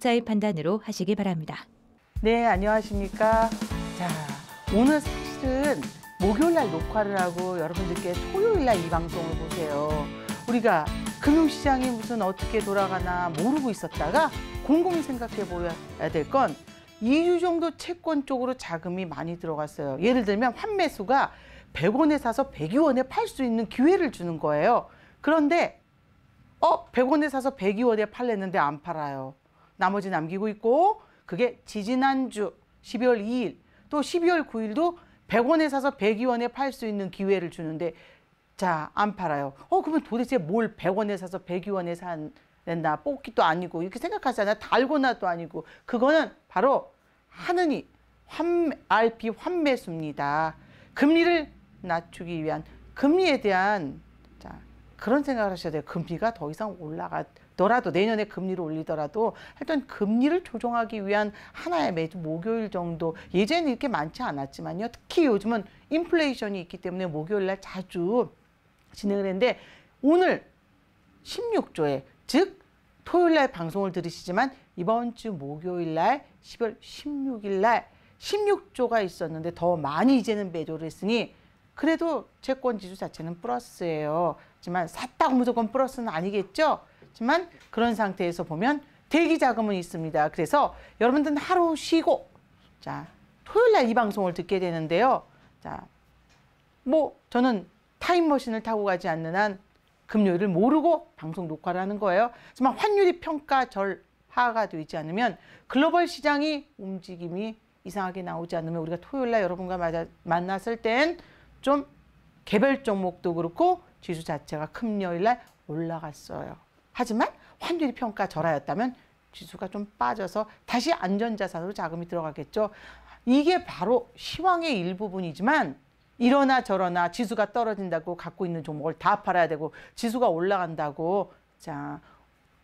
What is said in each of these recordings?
자의 판단으로 하시기 바랍니다. 네, 안녕하십니까. 자, 오늘 사실은 목요일날 녹화를 하고 여러분들께 토요일날 이 방송을 보세요. 우리가 금융시장이 무슨 어떻게 돌아가나 모르고 있었다가 곰곰이 생각해 보야 여될건 2주 정도 채권 쪽으로 자금이 많이 들어갔어요. 예를 들면 환매수가 100원에 사서 102원에 팔 수 있는 기회를 주는 거예요. 그런데 어 100원에 사서 102원에 팔렸는데 안 팔아요. 나머지 남기고 있고 그게 지지난주 12월 2일 또 12월 9일도 100원에 사서 102원에 팔 수 있는 기회를 주는데 자 안 팔아요. 어 그러면 도대체 뭘 100원에 사서 102원에 산다 뽑기도 아니고 이렇게 생각하잖아 달고나도 아니고 그거는 바로 하느니 환, RP 환매수입니다. 금리를 낮추기 위한 금리에 대한 자, 그런 생각을 하셔야 돼요. 금리가 더 이상 올라가 더라도 내년에 금리를 올리더라도 하여튼 금리를 조정하기 위한 하나의 매주 목요일 정도 예전에는 이렇게 많지 않았지만요. 특히 요즘은 인플레이션이 있기 때문에 목요일 날 자주 진행을 했는데 오늘 16조에 즉 토요일 날 방송을 들으시지만 이번 주 목요일 날 10월 16일 날 16조가 있었는데 더 많이 이제는 매도를 했으니 그래도 채권 지수 자체는 플러스예요. 하지만 샀다고 무조건 플러스는 아니겠죠? 하지만 그런 상태에서 보면 대기 자금은 있습니다. 그래서 여러분들은 하루 쉬고 자 토요일 날 이 방송을 듣게 되는데요. 자, 뭐 저는 타임머신을 타고 가지 않는 한 금요일을 모르고 방송 녹화를 하는 거예요. 하지만 환율이 평가 절하가 되지 않으면 글로벌 시장이 움직임이 이상하게 나오지 않으면 우리가 토요일 날 여러분과 맞아, 만났을 땐 좀 개별 종목도 그렇고 지수 자체가 금요일 날 올라갔어요. 하지만 환율이 평가 절하였다면 지수가 좀 빠져서 다시 안전자산으로 자금이 들어가겠죠. 이게 바로 시황의 일부분이지만 이러나 저러나 지수가 떨어진다고 갖고 있는 종목을 다 팔아야 되고 지수가 올라간다고 자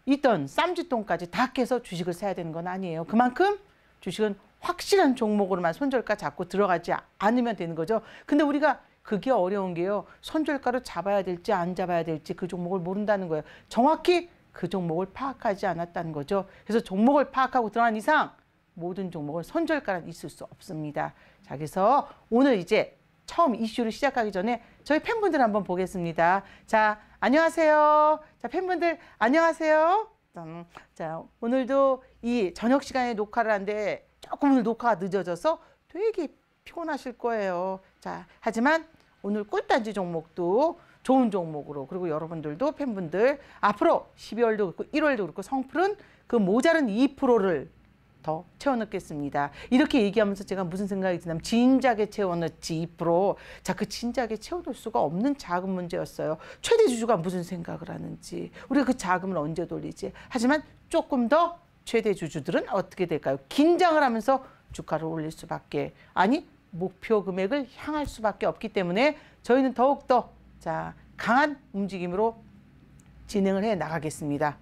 있던 쌈짓돈까지 다 깨서 주식을 사야 되는 건 아니에요. 그만큼 주식은 확실한 종목으로만 손절가 잡고 들어가지 않으면 되는 거죠. 근데 우리가 그게 어려운 게요. 손절가로 잡아야 될지 안 잡아야 될지 그 종목을 모른다는 거예요. 정확히 그 종목을 파악하지 않았다는 거죠. 그래서 종목을 파악하고 들어간 이상 모든 종목을 손절가는 있을 수 없습니다. 자, 그래서 오늘 이제 처음 이슈를 시작하기 전에 저희 팬분들 한번 보겠습니다. 자, 안녕하세요. 자, 팬분들 안녕하세요. 음, 자, 오늘도 이 저녁 시간에 녹화를 하는데 조금 오늘 녹화가 늦어져서 되게 피곤하실 거예요. 자, 하지만 오늘 꿀단지 종목도 좋은 종목으로 그리고 여러분들도 팬분들 앞으로 12월도 그렇고 1월도 그렇고 성풀은 그 모자른 2%를 더 채워넣겠습니다. 이렇게 얘기하면서 제가 무슨 생각이 드냐면 진작에 채워넣지 2% 자, 그 진작에 채워넣을 수가 없는 자금 문제였어요. 최대 주주가 무슨 생각을 하는지 우리가 그 자금을 언제 돌리지 하지만 조금 더 최대 주주들은 어떻게 될까요? 긴장을 하면서 주가를 올릴 수밖에 아니 목표 금액을 향할 수밖에 없기 때문에 저희는 더욱더 자 강한 움직임으로 진행을 해 나가겠습니다.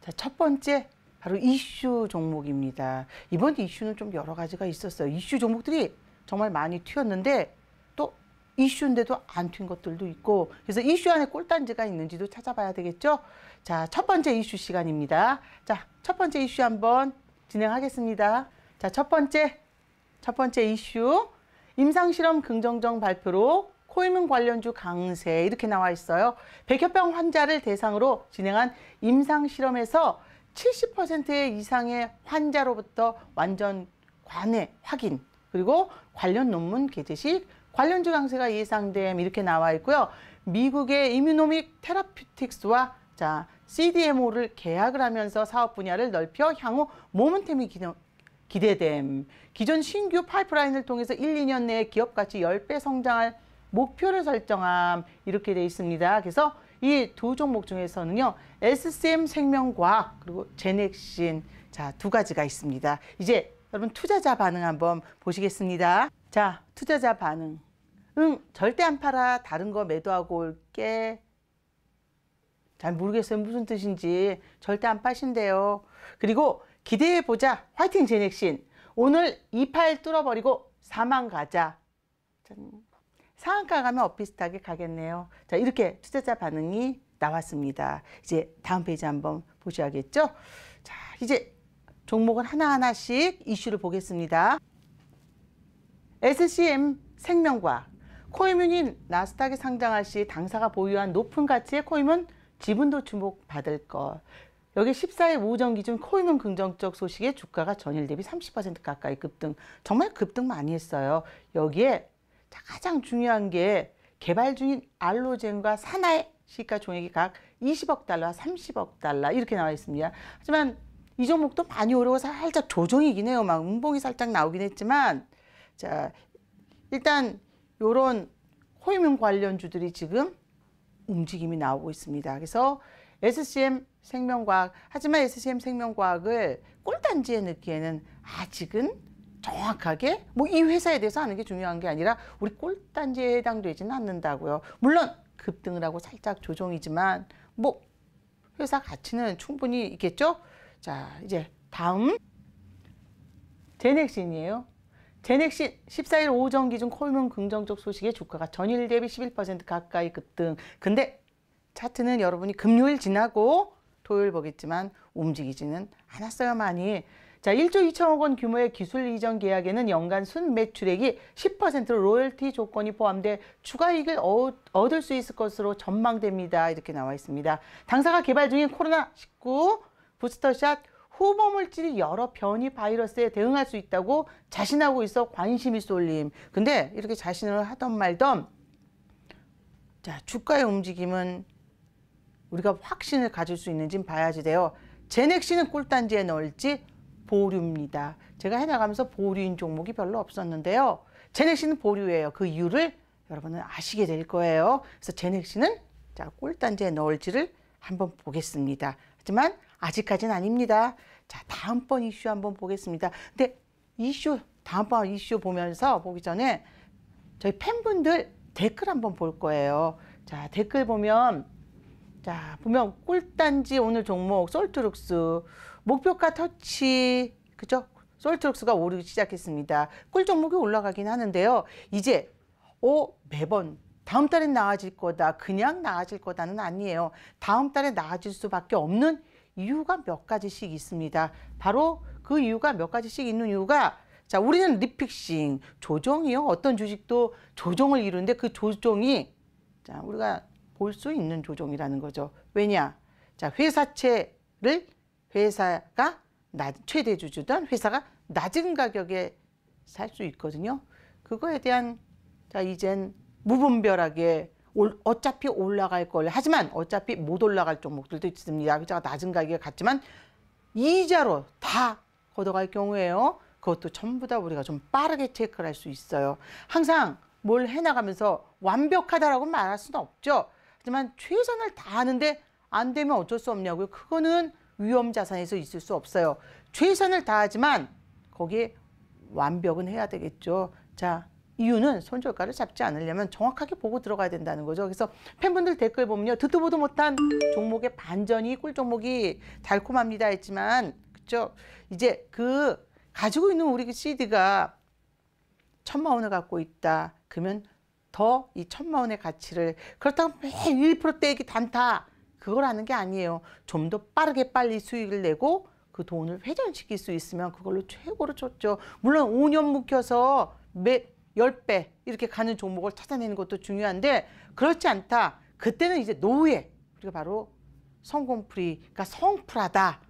자, 첫 번째 바로 이슈 종목입니다. 이번 이슈는 좀 여러 가지가 있었어요. 이슈 종목들이 정말 많이 튀었는데 또 이슈인데도 안 튄 것들도 있고 그래서 이슈 안에 꼴단지가 있는지도 찾아봐야 되겠죠. 자, 첫 번째 이슈 시간입니다. 자, 첫 번째 이슈 한번 진행하겠습니다. 자, 첫 번째, 첫 번째 이슈. 임상실험 긍정적 발표로 코이문 관련주 강세 이렇게 나와 있어요. 백혈병 환자를 대상으로 진행한 임상실험에서 70% 이상의 환자로부터 완전 관해 확인 그리고 관련 논문 게재 시 관련주 강세가 예상됨 이렇게 나와 있고요. 미국의 이뮤노믹 테라퓨틱스와 자 CDMO를 계약을 하면서 사업 분야를 넓혀 향후 모멘텀이 기대됨, 기존 신규 파이프라인을 통해서 1, 2년 내에 기업 가치 10배 성장할 목표를 설정함 이렇게 돼 있습니다. 그래서 이 두 종목 중에서는요. SCM 생명과학 그리고 제넥신 자, 두 가지가 있습니다. 이제 여러분 투자자 반응 한번 보시겠습니다. 자, 투자자 반응. 응, 절대 안 팔아. 다른 거 매도하고 올게. 잘 모르겠어요. 무슨 뜻인지. 절대 안 파신대요. 그리고 기대해보자. 화이팅 제넥신. 오늘 이 팔 뚫어버리고 사망 가자. 짠. 상한가 가면 비슷하게 가겠네요. 자 이렇게 투자자 반응이 나왔습니다. 이제 다음 페이지 한번 보셔야겠죠. 자 이제 종목을 하나하나씩 이슈를 보겠습니다. SCM 생명과 코이뮨인 나스닥에 상장할 시 당사가 보유한 높은 가치의 코이뮨 지분도 주목받을 것. 여기 14일 오전 기준 코인은 긍정적 소식에 주가가 전일 대비 30% 가까이 급등. 정말 급등 많이 했어요. 여기에 가장 중요한 게 개발 중인 알로젠과 산하의 시가 총액이각 20억 달러와 30억 달러 이렇게 나와 있습니다. 하지만 이 종목도 많이 오르고 살짝 조정이긴 해요. 막 음봉이 살짝 나오긴 했지만 자 일단 요런 코이민 관련주들이 지금 움직임이 나오고 있습니다. 그래서 SCM 생명과학 하지만 SCM 생명과학을 꼴단지에 넣기에는 아직은 정확하게 뭐 이 회사에 대해서 아는 게 중요한 게 아니라 우리 꼴단지에 해당되지는 않는다고요. 물론 급등을 하고 살짝 조정이지만 뭐 회사 가치는 충분히 있겠죠. 자 이제 다음 제넥신이에요. 제넥신 14일 오전 기준 콜문 긍정적 소식에 주가가 전일 대비 11% 가까이 급등. 근데 차트는 여러분이 금요일 지나고 토요일 보겠지만 움직이지는 않았어요 많이. 자, 1조 2천억 원 규모의 기술 이전 계약에는 연간 순 매출액이 10% 로열티 조건이 포함돼 추가 이익을 얻을 수 있을 것으로 전망됩니다. 이렇게 나와 있습니다. 당사가 개발 중인 코로나19 부스터샷 후보 물질이 여러 변이 바이러스에 대응할 수 있다고 자신하고 있어 관심이 쏠림. 근데 이렇게 자신을 하던 말던 자, 주가의 움직임은 우리가 확신을 가질 수 있는지는 봐야지 돼요. 제넥신는 꿀단지에 넣을지 보류입니다. 제가 해나가면서 보류인 종목이 별로 없었는데요. 제넥신는 보류예요. 그 이유를 여러분은 아시게 될 거예요. 그래서 제넥시은자 꿀단지에 넣을지를 한번 보겠습니다. 하지만 아직까지는 아닙니다. 자 다음번 이슈 한번 보겠습니다. 근데 이슈 다음번 이슈 보면서 보기 전에 저희 팬분들 댓글 한번 볼 거예요. 자 댓글 보면 자, 보면 꿀단지 오늘 종목 솔트룩스 목표가 터치 그죠? 솔트룩스가 오르기 시작했습니다. 꿀 종목이 올라가긴 하는데요. 이제 오 어, 매번 다음 달에 나아질 거다. 그냥 나아질 거다는 아니에요. 다음 달에 나아질 수밖에 없는 이유가 몇 가지씩 있습니다. 바로 그 이유가 몇 가지씩 있는 이유가 자, 우리는 리픽싱, 조정이요. 어떤 주식도 조정을 이루는데 그 조정이 자, 우리가 볼수 있는 조정이라는 거죠. 왜냐? 자, 회사채를 회사가 낮, 최대 주주던 회사가 낮은 가격에 살 수 있거든요. 그거에 대한 자, 이젠 무분별하게 올, 어차피 올라갈 걸 하지만 어차피 못 올라갈 종목들도 있습니다. 그자 낮은 가격에 갔지만 이자로 다 걷어갈 경우에요. 그것도 전부 다 우리가 좀 빠르게 체크를 할 수 있어요. 항상 뭘 해나가면서 완벽하다라고 말할 수는 없죠. 하지만 최선을 다하는데 안 되면 어쩔 수 없냐고요. 그거는 위험 자산에서 있을 수 없어요. 최선을 다하지만 거기에 완벽은 해야 되겠죠. 자, 이유는 손절가를 잡지 않으려면 정확하게 보고 들어가야 된다는 거죠. 그래서 팬분들 댓글 보면요. 듣도 보도 못한 종목의 반전이 꿀 종목이 달콤합니다 했지만 그죠 이제 그 가지고 있는 우리 CD가 그 천만 원을 갖고 있다. 그러면 더이 천만 원의 가치를 그렇다고 매일 1%대 이익이 단타 그걸 하는 게 아니에요. 좀 더 빠르게 빨리 수익을 내고 그 돈을 회전시킬 수 있으면 그걸로 최고로 쳤죠. 물론 5년 묵혀서 매 10배 이렇게 가는 종목을 찾아내는 것도 중요한데 그렇지 않다. 그때는 이제 노후에 우리가 바로 성공풀이 그러니까 성풀하다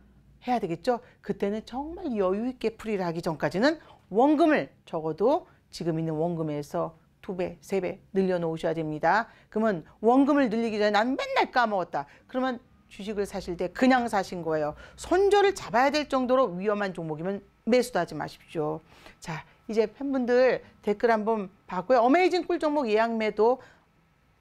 해야 되겠죠. 그때는 정말 여유 있게 풀이를 하기 전까지는 원금을 적어도 지금 있는 원금에서 두 배, 세 배 늘려놓으셔야 됩니다. 그러면 원금을 늘리기 전에 난 맨날 까먹었다. 그러면 주식을 사실 때 그냥 사신 거예요. 손절을 잡아야 될 정도로 위험한 종목이면 매수도 하지 마십시오. 자, 이제 팬분들 댓글 한번 봤고요. 어메이징 꿀 종목 예약 매도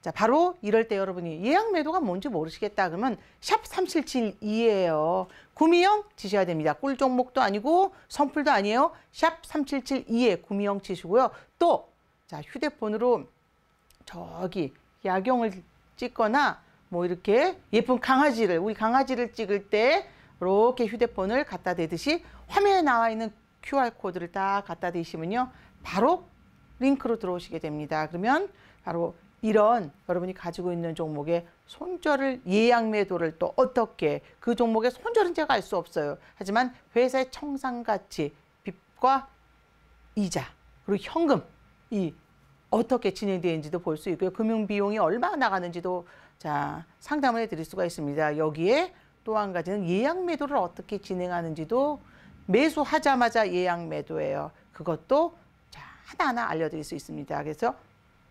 자, 바로 이럴 때 여러분이 예약 매도가 뭔지 모르시겠다 그러면 샵 3772예요. 구미형 치셔야 됩니다. 꿀 종목도 아니고 선풀도 아니에요. 샵 3772에 구미형 치시고요. 또 자, 휴대폰으로 저기 야경을 찍거나 뭐 이렇게 예쁜 강아지를 우리 강아지를 찍을 때 이렇게 휴대폰을 갖다 대듯이 화면에 나와 있는 QR 코드를 딱 갖다 대시면요. 바로 링크로 들어오시게 됩니다. 그러면 바로 이런 여러분이 가지고 있는 종목의 손절을 예약 매도를 또 어떻게 그 종목의 손절은 제가 알 수 없어요. 하지만 회사의 청산 가치, 빚과 이자, 그리고 현금 이 어떻게 진행되는지도 볼 수 있고요. 금융 비용이 얼마 나가는지도 자 상담을 해드릴 수가 있습니다. 여기에 또 한 가지는 예약 매도를 어떻게 진행하는지도 매수하자마자 예약 매도예요. 그것도 자 하나하나 알려드릴 수 있습니다. 그래서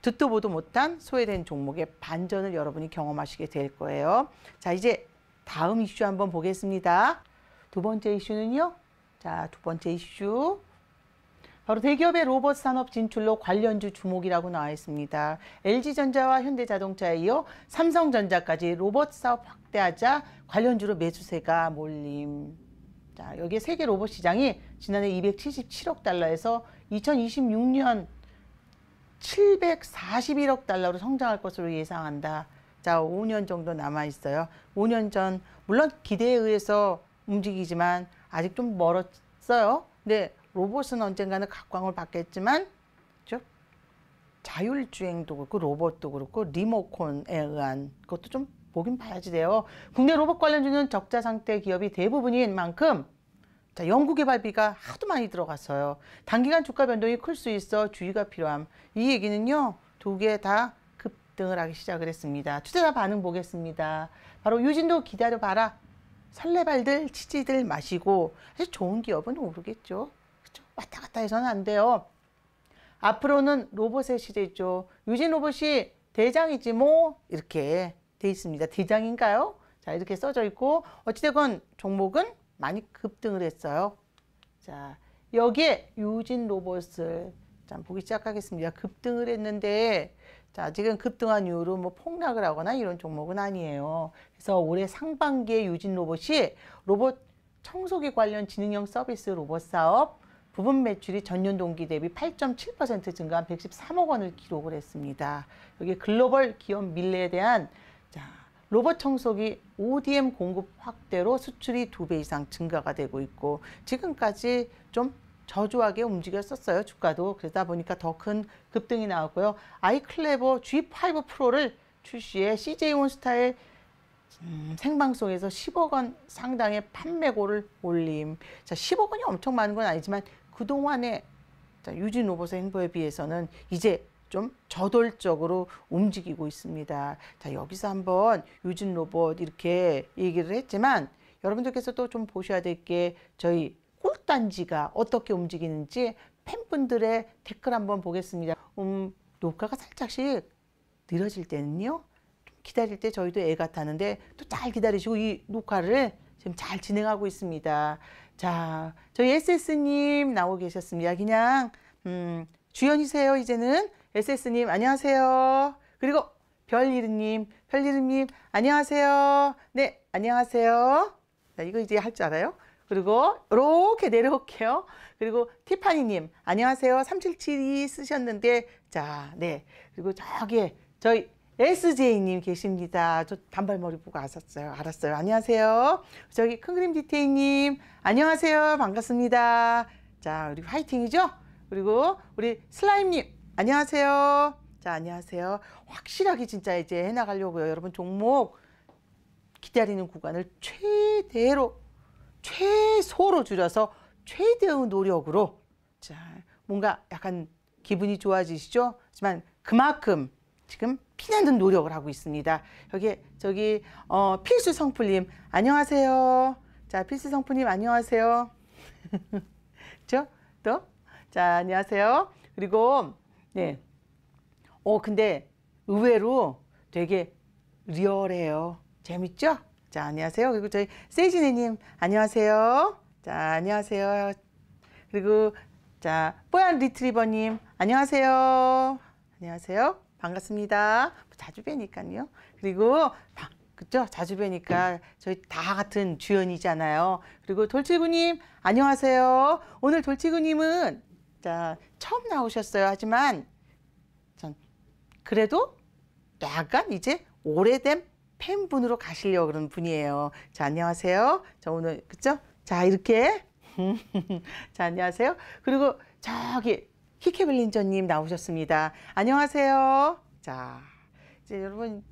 듣도 보도 못한 소외된 종목의 반전을 여러분이 경험하시게 될 거예요. 자 이제 다음 이슈 한번 보겠습니다. 두 번째 이슈는요. 자 두 번째 이슈. 바로 대기업의 로봇 산업 진출로 관련주 주목이라고 나와 있습니다. LG전자와 현대자동차에 이어 삼성전자까지 로봇 사업 확대하자 관련주로 매수세가 몰림. 자, 여기에 세계 로봇 시장이 지난해 277억 달러에서 2026년 741억 달러로 성장할 것으로 예상한다. 자, 5년 정도 남아 있어요. 5년 전 물론 기대에 의해서 움직이지만 아직 좀 멀었어요. 근데 로봇은 언젠가는 각광을 받겠지만 그렇죠? 자율주행도 그렇고 로봇도 그렇고 리모컨에 의한 그것도 좀 보긴 봐야지 돼요. 국내 로봇 관련주는 적자 상태 기업이 대부분인 만큼 자, 연구개발비가 하도 많이 들어갔어요. 단기간 주가 변동이 클 수 있어 주의가 필요함. 이 얘기는요. 두 개 다 급등을 하기 시작을 했습니다. 투자자 반응 보겠습니다. 바로 유진도 기다려봐라. 설레발들, 치즈들 마시고 사실 좋은 기업은 오르겠죠. 왔다 갔다 해서는 안 돼요. 앞으로는 로봇의 시대죠. 유진 로봇이 대장이지 뭐 이렇게 돼 있습니다. 대장인가요? 자 이렇게 써져 있고 어찌됐건 종목은 많이 급등을 했어요. 자 여기에 유진 로봇을 자 보기 시작하겠습니다. 급등을 했는데 자 지금 급등한 이후로 뭐 폭락을 하거나 이런 종목은 아니에요. 그래서 올해 상반기에 유진 로봇이 로봇 청소기 관련 지능형 서비스 로봇 사업 부분 매출이 전년 동기 대비 8.7% 증가한 113억 원을 기록을 했습니다. 여기 글로벌 기업 밀레에 대한 자, 로봇 청소기 ODM 공급 확대로 수출이 두 배 이상 증가가 되고 있고 지금까지 좀 저조하게 움직였었어요. 주가도. 그러다 보니까 더 큰 급등이 나왔고요. 아이클레버 G5 프로를 출시해 CJ 온스타의 음, 생방송에서 10억 원 상당의 판매고를 올림. 자, 10억 원이 엄청 많은 건 아니지만 그동안의 유진 로봇의 행보에 비해서는 이제 좀 저돌적으로 움직이고 있습니다. 자, 여기서 한번 유진 로봇 이렇게 얘기를 했지만 여러분들께서 도좀 보셔야 될 게 저희 꿀단지가 어떻게 움직이는지 팬분들의 댓글 한번 보겠습니다. 음, 녹화가 살짝씩 늘어질 때는요. 좀 기다릴 때 저희도 애가타는데또 잘 기다리시고 이 녹화를 지금 잘 진행하고 있습니다. 자, 저희 SS님 나오 고 계셨습니다. 그냥 음, 주연이세요. 이제는 SS님 안녕하세요. 그리고 별이름님, 별이름님 안녕하세요. 네, 안녕하세요. 자, 이거 이제 할 줄 알아요? 그리고 이렇게 내려올게요. 그리고 티파니님 안녕하세요. 3772 쓰셨는데 자, 네. 그리고 저기에 저희 SJ님 계십니다. 저 단발머리 보고 아셨어요 알았어요. 안녕하세요. 저기 큰 그림 디테일님 안녕하세요. 반갑습니다. 자 우리 화이팅이죠? 그리고 우리 슬라임님 안녕하세요. 자 안녕하세요. 확실하게 진짜 이제 해나가려고요. 여러분 종목 기다리는 구간을 최대로 최소로 줄여서 최대의 노력으로 자 뭔가 약간 기분이 좋아지시죠? 하지만 그만큼 지금 피나는 노력을 하고 있습니다. 여기 저기 어, 필수 성품님 안녕하세요. 자 필수 성품님 안녕하세요. 그 또? 자 안녕하세요. 그리고 네. 어 근데 의외로 되게 리얼해요. 재밌죠? 자 안녕하세요. 그리고 저희 세이님 안녕하세요. 자 안녕하세요. 그리고 자 뽀얀 리트리버님 안녕하세요. 안녕하세요. 반갑습니다. 뭐 자주 뵈니까요. 그리고 그죠? 자주 뵈니까 저희 다 같은 주연이잖아요. 그리고 돌치구님 안녕하세요. 오늘 돌치구님은 자 처음 나오셨어요. 하지만 전 그래도 약간 이제 오래된 팬분으로 가시려고 그런 분이에요. 자 안녕하세요. 자 오늘 그죠? 자 이렇게 자 안녕하세요. 그리고 저기 히케블린저님 나오셨습니다. 안녕하세요. 자, 이제 여러분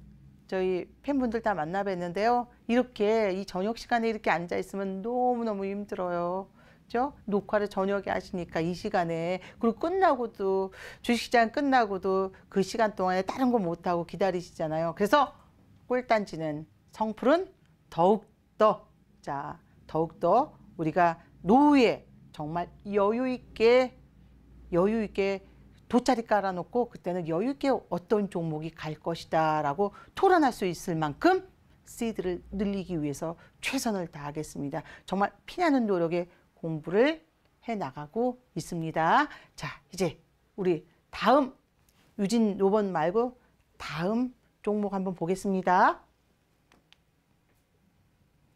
저희 팬분들 다 만나 뵀는데요. 이렇게 이 저녁 시간에 이렇게 앉아 있으면 너무너무 힘들어요. 그죠? 녹화를 저녁에 하시니까 이 시간에 그리고 끝나고도 주식시장 끝나고도 그 시간 동안에 다른 거 못하고 기다리시잖아요. 그래서 꼴단지는 성풀은 더욱더 자 더욱더 우리가 노후에 정말 여유 있게 여유 있게 돗자리 깔아놓고 그때는 여유 있게 어떤 종목이 갈 것이다라고 토론할 수 있을 만큼 시드를 늘리기 위해서 최선을 다하겠습니다. 정말 피나는 노력에 공부를 해 나가고 있습니다. 자, 이제 우리 다음 유진 요번 말고 다음 종목 한번 보겠습니다.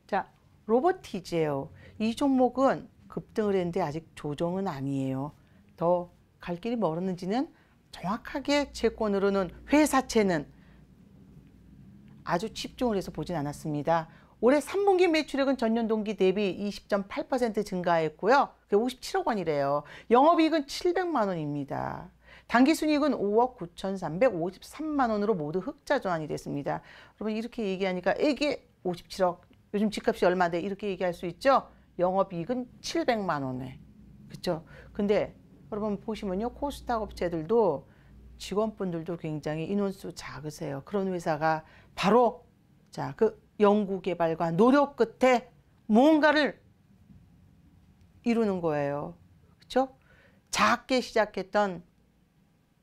자, 로버티제요이 종목은 급등을 했는데 아직 조정은 아니에요. 더갈 길이 멀었는지는 정확하게 채권으로는 회사채는 아주 집중을 해서 보진 않았습니다. 올해 3분기 매출액은 전년 동기 대비 20.8% 증가했고요. 그게 57억 원이래요. 영업이익은 700만 원입니다. 당기순이익은 5억 9,353만 원으로 모두 흑자 전환이 됐습니다. 여러분 이렇게 얘기하니까 이게 57억 요즘 집값이 얼마인데 이렇게 얘기할 수 있죠? 영업이익은 700만 원에 그렇죠? 근데 여러분 보시면요. 코스닥 업체들도 직원분들도 굉장히 인원수 작으세요. 그런 회사가 바로 자, 그 연구개발과 노력 끝에 뭔가를 이루는 거예요. 그렇죠? 작게 시작했던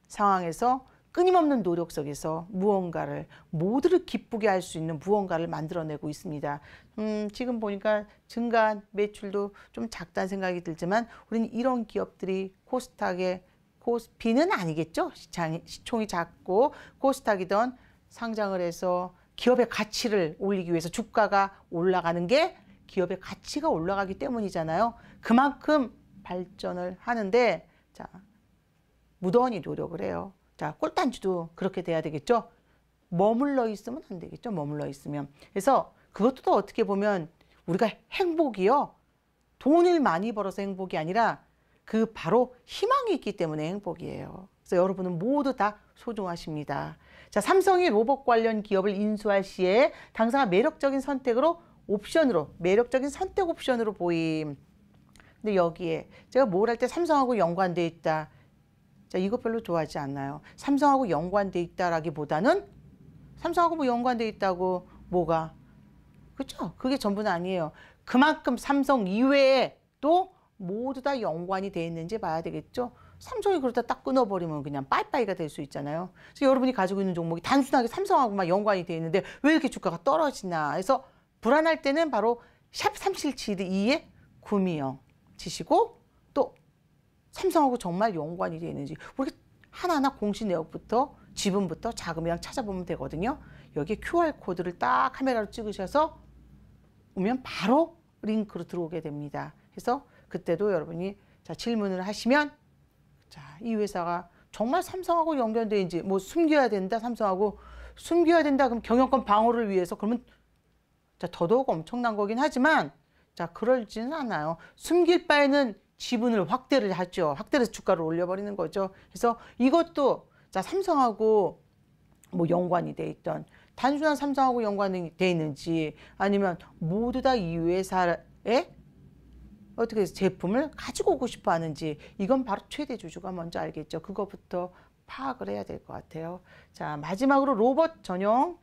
상황에서 끊임없는 노력 속에서 무언가를 모두를 기쁘게 할 수 있는 무언가를 만들어내고 있습니다. 음, 지금 보니까 증가한 매출도 좀 작다는 생각이 들지만 우리는 이런 기업들이 코스닥에 코스피는 아니겠죠. 시장이, 시총이 작고 코스닥이던 상장을 해서 기업의 가치를 올리기 위해서 주가가 올라가는 게 기업의 가치가 올라가기 때문이잖아요. 그만큼 발전을 하는데 자 무던히 노력을 해요. 자, 꼴단지도 그렇게 돼야 되겠죠. 머물러 있으면 안 되겠죠. 머물러 있으면. 그래서 그것도 또 어떻게 보면 우리가 행복이요. 돈을 많이 벌어서 행복이 아니라 그 바로 희망이 있기 때문에 행복이에요. 그래서 여러분은 모두 다 소중하십니다. 자, 삼성이 로봇 관련 기업을 인수할 시에 당사가 매력적인 선택으로 옵션으로 매력적인 선택 옵션으로 보임. 근데 여기에 제가 뭘 할 때 삼성하고 연관돼 있다. 자, 이거 별로 좋아하지 않나요? 삼성하고 연관돼 있다라기보다는 삼성하고 뭐 연관돼 있다고 뭐가 그렇죠? 그게 전부는 아니에요. 그만큼 삼성 이외에 또 모두 다 연관이 돼 있는지 봐야 되겠죠. 삼성이 그러다 딱 끊어버리면 그냥 빠이빠이가 될 수 있잖아요. 그래서 여러분이 가지고 있는 종목이 단순하게 삼성하고만 연관이 돼 있는데 왜 이렇게 주가가 떨어지나 해서 불안할 때는 바로 샵 3772의 구미영 지시고 삼성하고 정말 연관이 되어 있는지 우리가 하나하나 공시 내역부터 지분부터 자금이랑 찾아보면 되거든요. 여기에 QR코드를 딱 카메라로 찍으셔서 오면 바로 링크로 들어오게 됩니다. 그래서 그때도 여러분이 자 질문을 하시면 자이 회사가 정말 삼성하고 연결돼인지 뭐 숨겨야 된다 삼성하고 숨겨야 된다 그럼 경영권 방어를 위해서 그러면 자 더더욱 엄청난 거긴 하지만 자 그럴지는 않아요. 숨길 바에는 지분을 확대를 하죠. 확대해서 주가를 올려버리는 거죠. 그래서 이것도 자 삼성하고 뭐 연관이 돼 있던 단순한 삼성하고 연관이 돼 있는지 아니면 모두 다 이 회사에 어떻게 해서 제품을 가지고 오고 싶어 하는지 이건 바로 최대 주주가 먼저 알겠죠. 그거부터 파악을 해야 될 것 같아요. 자 마지막으로 로봇 전용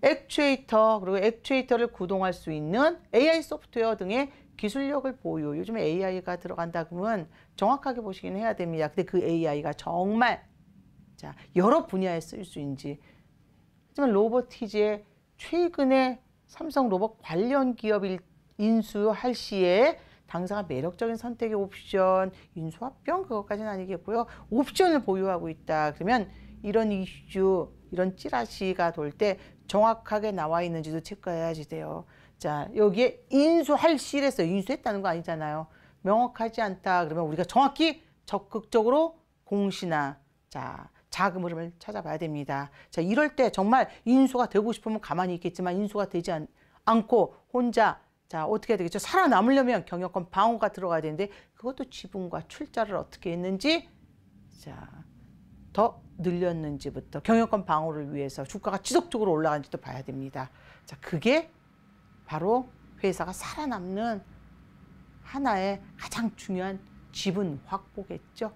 액추에이터 그리고 액추에이터를 구동할 수 있는 AI 소프트웨어 등의 기술력을 보유. 요즘에 AI가 들어간다 그러면 정확하게 보시긴 해야 됩니다. 근데 그 AI가 정말 자 여러 분야에 쓰일 수 있는지. 하지만 로버티즈의 최근에 삼성 로봇 관련 기업 일, 인수할 시에 당사가 매력적인 선택의 옵션, 인수합병 그것까지는 아니겠고요. 옵션을 보유하고 있다. 그러면 이런 이슈, 이런 찌라시가 돌 때 정확하게 나와 있는지도 체크해야지 돼요. 자, 여기에 인수할 실에서 인수했다는 거 아니잖아요. 명확하지 않다. 그러면 우리가 정확히 적극적으로 공시나 자, 자금 흐름을 찾아봐야 됩니다. 자, 이럴 때 정말 인수가 되고 싶으면 가만히 있겠지만 인수가 되지 않, 않고 혼자 자, 어떻게 해야 되겠죠? 살아남으려면 경영권 방어가 들어가야 되는데 그것도 지분과 출자를 어떻게 했는지 자, 더 늘렸는지부터 경영권 방어를 위해서 주가가 지속적으로 올라간지도 봐야 됩니다. 자, 그게 바로 회사가 살아남는 하나의 가장 중요한 지분 확보겠죠.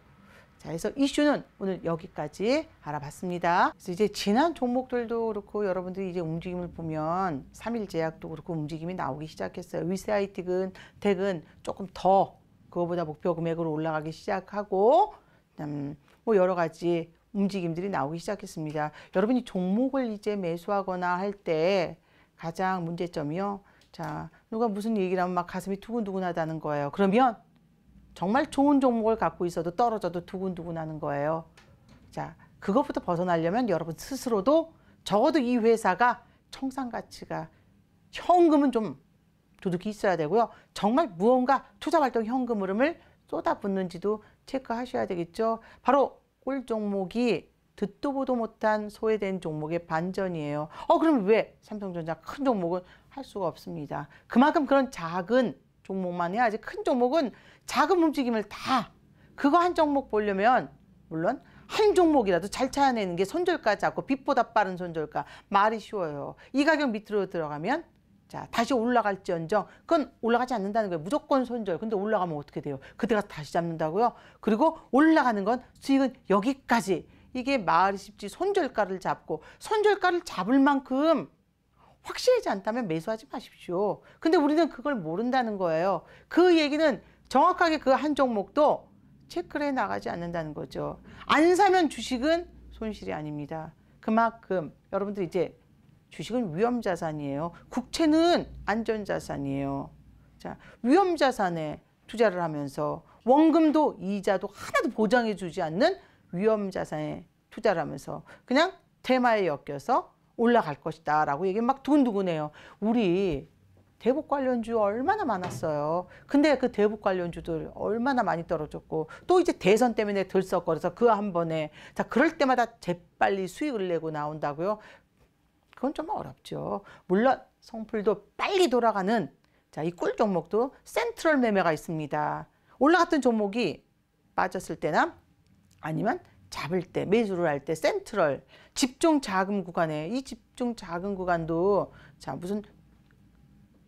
자, 그래서 이슈는 오늘 여기까지 알아봤습니다. 그래서 이제 지난 종목들도 그렇고 여러분들이 이제 움직임을 보면 3일제약도 그렇고 움직임이 나오기 시작했어요. 위세아이틱은 덱은 조금 더 그거보다 목표 금액으로 올라가기 시작하고 음, 뭐 여러 가지 움직임들이 나오기 시작했습니다. 여러분이 종목을 이제 매수하거나 할때 가장 문제점이요. 자, 누가 무슨 얘기를 하면 막 가슴이 두근두근하다는 거예요. 그러면 정말 좋은 종목을 갖고 있어도 떨어져도 두근두근하는 거예요. 자, 그것부터 벗어나려면 여러분 스스로도 적어도 이 회사가 청산 가치가 현금은 좀두둑이 있어야 되고요. 정말 무언가 투자 활동 현금 흐름을 쏟아붓는지도 체크하셔야 되겠죠. 바로 꿀 종목이 듣도 보도 못한 소외된 종목의 반전이에요. 어, 그럼 왜 삼성전자 큰 종목은 할 수가 없습니다. 그만큼 그런 작은 종목만 해야지 큰 종목은 작은 움직임을 다 그거 한 종목 보려면 물론 한 종목이라도 잘 찾아내는 게 손절까지 않고 빛보다 빠른 손절가 말이 쉬워요. 이 가격 밑으로 들어가면 자 다시 올라갈지언정 그건 올라가지 않는다는 거예요. 무조건 손절. 근데 올라가면 어떻게 돼요? 그대가 다시 잡는다고요? 그리고 올라가는 건 수익은 여기까지 이게 마을 이쉽지 손절가를 잡고 손절가를 잡을 만큼 확실하지 않다면 매수하지 마십시오. 근데 우리는 그걸 모른다는 거예요. 그 얘기는 정확하게 그 한 종목도 체크를 해 나가지 않는다는 거죠. 안 사면 주식은 손실이 아닙니다. 그만큼 여러분들 이제 주식은 위험 자산이에요. 국채는 안전 자산이에요. 자, 위험 자산에 투자를 하면서 원금도 이자도 하나도 보장해 주지 않는 위험 자산에 투자를 하면서 그냥 테마에 엮여서 올라갈 것이다 라고 얘기 막 두근두근해요. 우리 대북 관련주 얼마나 많았어요. 근데 그 대북 관련주들 얼마나 많이 떨어졌고 또 이제 대선 때문에 들썩거려서 그 한 번에 자 그럴 때마다 재빨리 수익을 내고 나온다고요. 그건 좀 어렵죠. 물론 성풀도 빨리 돌아가는 자 이 꿀 종목도 센트럴 매매가 있습니다. 올라갔던 종목이 빠졌을 때나 아니면 잡을 때 매수를 할 때 센트럴 집중 자금 구간에 이 집중 자금 구간도 자 무슨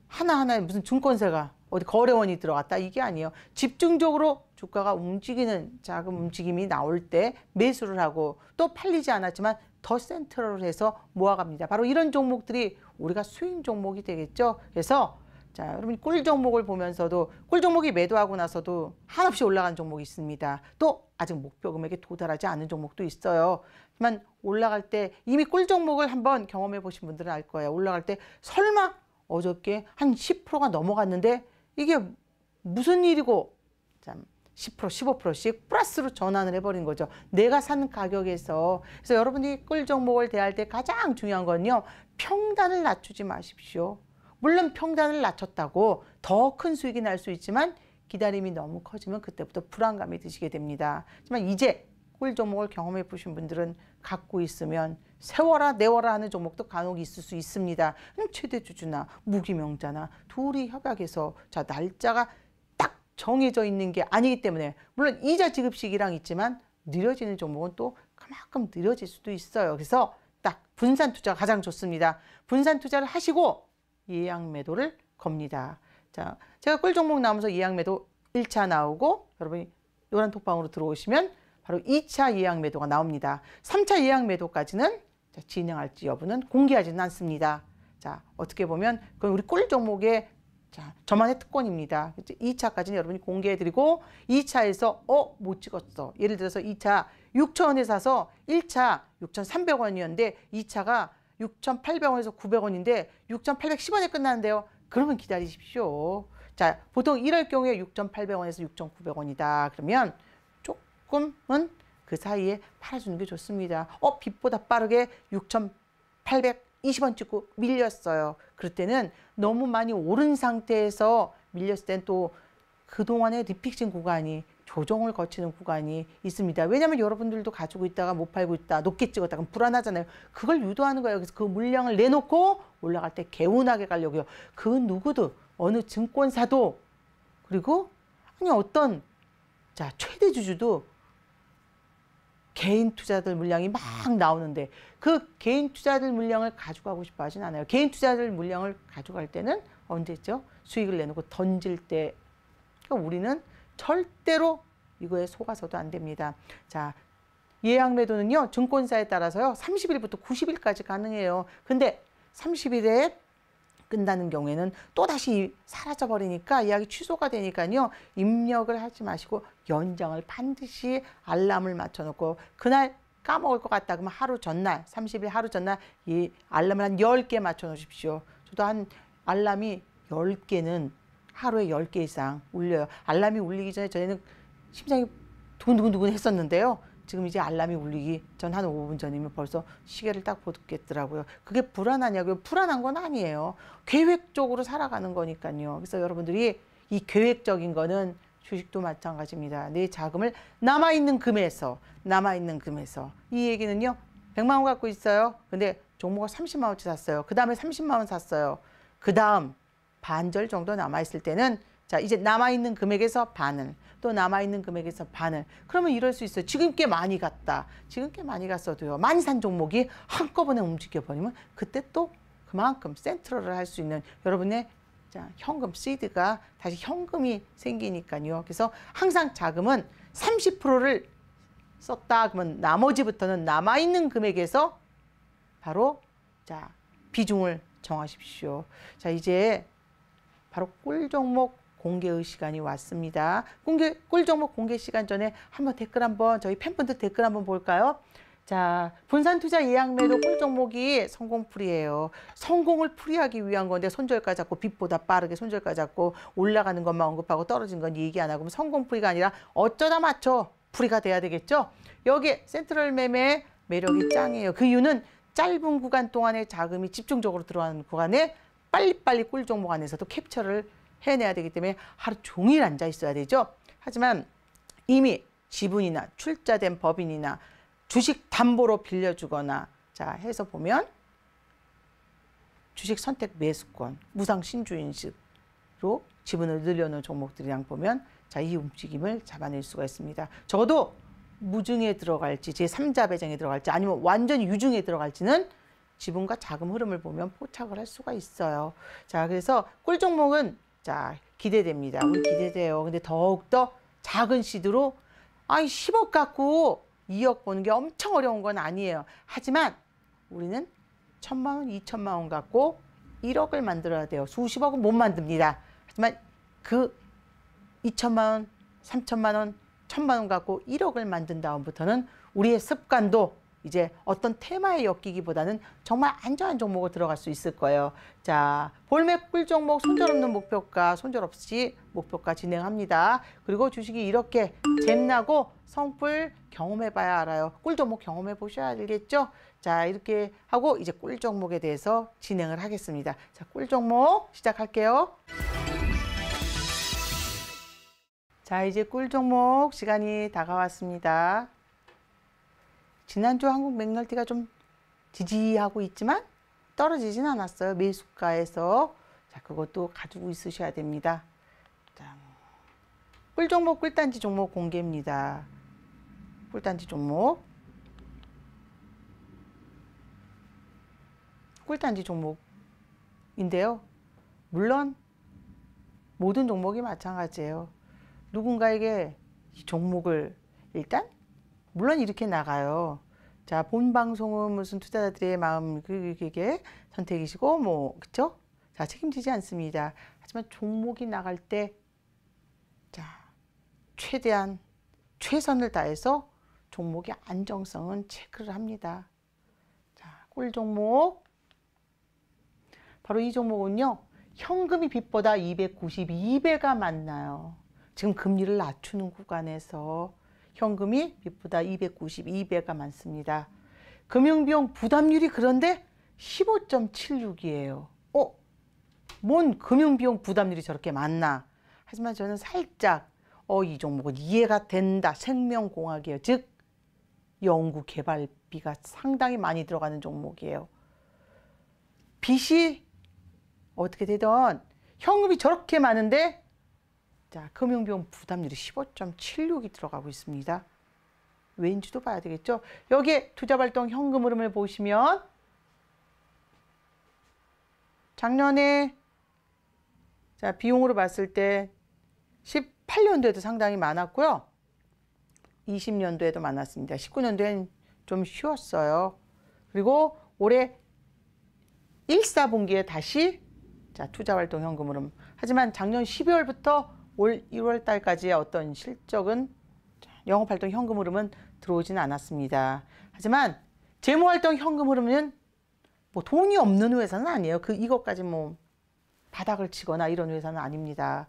하나하나에 무슨 증권세가 어디 거래원이 들어갔다 이게 아니에요 집중적으로 주가가 움직이는 자금 움직임이 나올 때 매수를 하고 또 팔리지 않았지만 더 센트럴을 해서 모아갑니다 바로 이런 종목들이 우리가 수익 종목이 되겠죠 그래서 자, 여러분 꿀 종목을 보면서도 꿀 종목이 매도하고 나서도 한없이 올라간 종목이 있습니다. 또 아직 목표 금액에 도달하지 않은 종목도 있어요. 하지만 올라갈 때 이미 꿀 종목을 한번 경험해 보신 분들은 알 거예요. 올라갈 때 설마 어저께 한 10%가 넘어갔는데 이게 무슨 일이고 참 10% 15%씩 플러스로 전환을 해버린 거죠. 내가 산 가격에서 그래서 여러분이 꿀 종목을 대할 때 가장 중요한 건요 평단을 낮추지 마십시오. 물론 평단을 낮췄다고 더 큰 수익이 날 수 있지만 기다림이 너무 커지면 그때부터 불안감이 드시게 됩니다. 하지만 이제 꿀 종목을 경험해 보신 분들은 갖고 있으면 세워라 내워라 하는 종목도 간혹 있을 수 있습니다. 최대 주주나 무기명자나 둘이 협약해서 자 날짜가 딱 정해져 있는 게 아니기 때문에 물론 이자 지급식이랑 있지만 느려지는 종목은 또 그만큼 느려질 수도 있어요. 그래서 딱 분산 투자가 가장 좋습니다. 분산 투자를 하시고 예약매도를 겁니다. 자, 제가 꿀 종목 나오면서 예약매도 1차 나오고 여러분이 노란 톡방으로 들어오시면 바로 2차 예약매도가 나옵니다. 3차 예약매도까지는 진행할지 여부는 공개하지는 않습니다. 자, 어떻게 보면 그건 우리 꿀 종목의 자, 저만의 특권입니다. 2차까지는 여러분이 공개해드리고 2차에서 어? 못 찍었어. 예를 들어서 2차 6천원에 사서 1차 6,300원이었는데 2차가 6,800원에서 900원인데 6,810원에 끝나는데요. 그러면 기다리십시오. 자, 보통 이럴 경우에 6,800원에서 6,900원이다. 그러면 조금은 그 사이에 팔아주는 게 좋습니다. 어, 빛보다 빠르게 6,820원 찍고 밀렸어요. 그럴 때는 너무 많이 오른 상태에서 밀렸을 땐 또 그동안의 리픽싱 구간이 조정을 거치는 구간이 있습니다. 왜냐하면 여러분들도 가지고 있다가 못 팔고 있다, 높게 찍었다, 그럼 불안하잖아요. 그걸 유도하는 거예요. 그래서 그 물량을 내놓고 올라갈 때 개운하게 가려고요. 그 누구도 어느 증권사도 그리고 아니 어떤 자 최대 주주도 개인 투자들 물량이 막 나오는데 그 개인 투자들 물량을 가져가고 싶어 하진 않아요. 개인 투자들 물량을 가져갈 때는 언제죠? 수익을 내놓고 던질 때. 그러니까 우리는 절대로 이거에 속아서도 안 됩니다. 자, 예약 매도는요. 증권사에 따라서요. 30일부터 90일까지 가능해요. 근데 30일에 끝나는 경우에는 또다시 사라져 버리니까 예약이 취소가 되니까요. 입력을 하지 마시고 연장을 반드시 알람을 맞춰 놓고 그날 까먹을 것 같다 그러면 하루 전날 30일 하루 전날 이 알람을 한 10개 맞춰 놓으십시오. 저도 한 알람이 10개는 하루에 10개 이상 울려요. 알람이 울리기 전에 저희는 심장이 두근두근두근 했었는데요. 지금 이제 알람이 울리기 전 한 5분 전이면 벌써 시계를 딱 보겠더라고요. 그게 불안하냐고요? 불안한 건 아니에요. 계획적으로 살아가는 거니까요. 그래서 여러분들이 이 계획적인 거는 주식도 마찬가지입니다. 내 자금을 남아있는 금에서, 남아있는 금에서. 이 얘기는요, 100만 원 갖고 있어요. 근데 종목을 30만 원치 샀어요. 그 다음에 30만 원 샀어요. 그 다음 반절 정도 남아있을 때는 자 이제 남아있는 금액에서 반을 또 남아있는 금액에서 반을 그러면 이럴 수 있어요. 지금 꽤 많이 갔다. 지금 꽤 많이 갔어도요. 많이 산 종목이 한꺼번에 움직여버리면 그때 또 그만큼 센트럴을 할 수 있는 여러분의 자, 현금 시드가 다시 현금이 생기니까요. 그래서 항상 자금은 30%를 썼다 그러면 나머지부터는 남아있는 금액에서 바로 자 비중을 정하십시오. 자 이제 바로 꿀 종목 공개의 시간이 왔습니다. 공개 꿀 종목 공개 시간 전에 한번 댓글 한번 저희 팬분들 댓글 한번 볼까요? 자, 분산 투자 예약 매도 꿀 종목이 성공풀이에요. 성공을 풀이하기 위한 건데 손절가 잡고 빛보다 빠르게 손절가 잡고 올라가는 것만 언급하고 떨어진 건 얘기 안 하고 성공풀이가 아니라 어쩌다 맞춰 풀이가 돼야 되겠죠. 여기에 센트럴 매매 매력이 짱이에요. 그 이유는 짧은 구간 동안에 자금이 집중적으로 들어가는 구간에 빨리빨리 꿀 종목 안에서도 캡처를 해내야 되기 때문에 하루 종일 앉아 있어야 되죠. 하지만 이미 지분이나 출자된 법인이나 주식 담보로 빌려주거나 자 해서 보면 주식 선택 매수권, 무상 신주인식으로 지분을 늘려놓은 종목들이랑 보면 자이 움직임을 잡아낼 수가 있습니다. 적어도 무중에 들어갈지 제3자 배정에 들어갈지 아니면 완전히 유중에 들어갈지는 지분과 자금 흐름을 보면 포착을 할 수가 있어요. 자, 그래서 꿀 종목은 자, 기대됩니다. 기대돼요. 근데 더욱더 작은 시드로 아이 10억 갖고 2억 버는 게 엄청 어려운 건 아니에요. 하지만 우리는 천만 원, 이천만 원 갖고 1억을 만들어야 돼요. 수십억은 못 만듭니다. 하지만 그 2천만 원, 3천만 원, 천만 원 갖고 1억을 만든 다음부터는 우리의 습관도 이제 어떤 테마에 엮이기보다는 정말 안전한 종목으로 들어갈 수 있을 거예요. 자, 볼맥 꿀 종목 손절 없는 목표가 손절 없이 목표가 진행합니다. 그리고 주식이 이렇게 잼나고 성뿔 경험해봐야 알아요. 꿀 종목 경험해 보셔야 알겠죠? 자, 이렇게 하고 이제 꿀 종목에 대해서 진행을 하겠습니다. 자, 꿀 종목 시작할게요. 자, 이제 꿀 종목 시간이 다가왔습니다. 지난주 한국 맥널티가 좀 지지하고 있지만 떨어지진 않았어요. 매수가에서 자 그것도 가지고 있으셔야 됩니다. 꿀 종목 꿀단지 종목 공개입니다. 꿀단지 종목 꿀단지 종목인데요. 물론 모든 종목이 마찬가지예요. 누군가에게 이 종목을 일단 물론 이렇게 나가요. 자, 본 방송은 무슨 투자자들의 마음 그, 그, 그게 선택이시고 뭐그렇 자, 책임지지 않습니다. 하지만 종목이 나갈 때 자, 최대한 최선을 다해서 종목의 안정성은 체크를 합니다. 자, 꿀 종목. 바로 이 종목은요. 현금이 빚보다 292배가 많나요. 지금 금리를 낮추는 구간에서 현금이 빚보다 292배가 많습니다. 금융비용 부담률이 그런데 15.76이에요. 어? 뭔 금융비용 부담률이 저렇게 많나? 하지만 저는 살짝 어, 이 종목은 이해가 된다. 생명공학이에요. 즉 연구개발비가 상당히 많이 들어가는 종목이에요. 빚이 어떻게 되던 현금이 저렇게 많은데 자, 금융비용 부담률이 15.76이 들어가고 있습니다. 왠지도 봐야 되겠죠. 여기에 투자발동 현금 흐름을 보시면 작년에 자 비용으로 봤을 때 18년도에도 상당히 많았고요. 20년도에도 많았습니다. 19년도엔 좀 쉬웠어요. 그리고 올해 1, 4분기에 다시 자 투자활동 현금 흐름 하지만 작년 12월부터 올 1월 달까지의 어떤 실적은 영업활동 현금 흐름은 들어오진 않았습니다. 하지만 재무활동 현금 흐름은 뭐 돈이 없는 회사는 아니에요. 그 이것까지 뭐 바닥을 치거나 이런 회사는 아닙니다.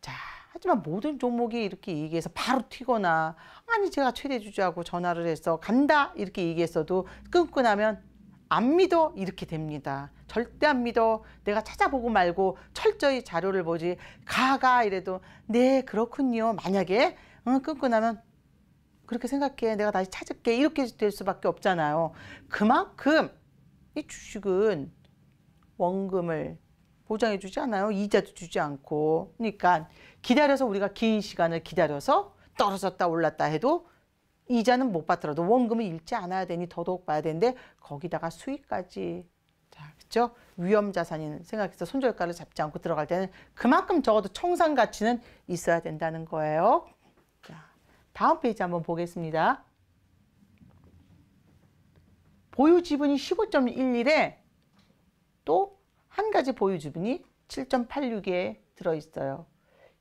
자, 하지만 모든 종목이 이렇게 얘기해서 바로 튀거나 아니 제가 최대 주주하고 전화를 해서 간다 이렇게 얘기했어도 끊고 나면 안 믿어 이렇게 됩니다. 절대 안 믿어. 내가 찾아보고 말고 철저히 자료를 보지. 가가 이래도 네 그렇군요. 만약에 응, 어, 끊고 나면 그렇게 생각해. 내가 다시 찾을게. 이렇게 될 수밖에 없잖아요. 그만큼 이 주식은 원금을 보장해 주지 않아요. 이자도 주지 않고. 그러니까 기다려서 우리가 긴 시간을 기다려서 떨어졌다 올랐다 해도 이자는 못 받더라도 원금을 잃지 않아야 되니 더더욱 봐야 되는데 거기다가 수익까지 자, 그죠 위험 자산인 생각해서 손절가를 잡지 않고 들어갈 때는 그만큼 적어도 청산 가치는 있어야 된다는 거예요. 자, 다음 페이지 한번 보겠습니다. 보유 지분이 15.11에 또 한 가지 보유 지분이 7.86에 들어 있어요.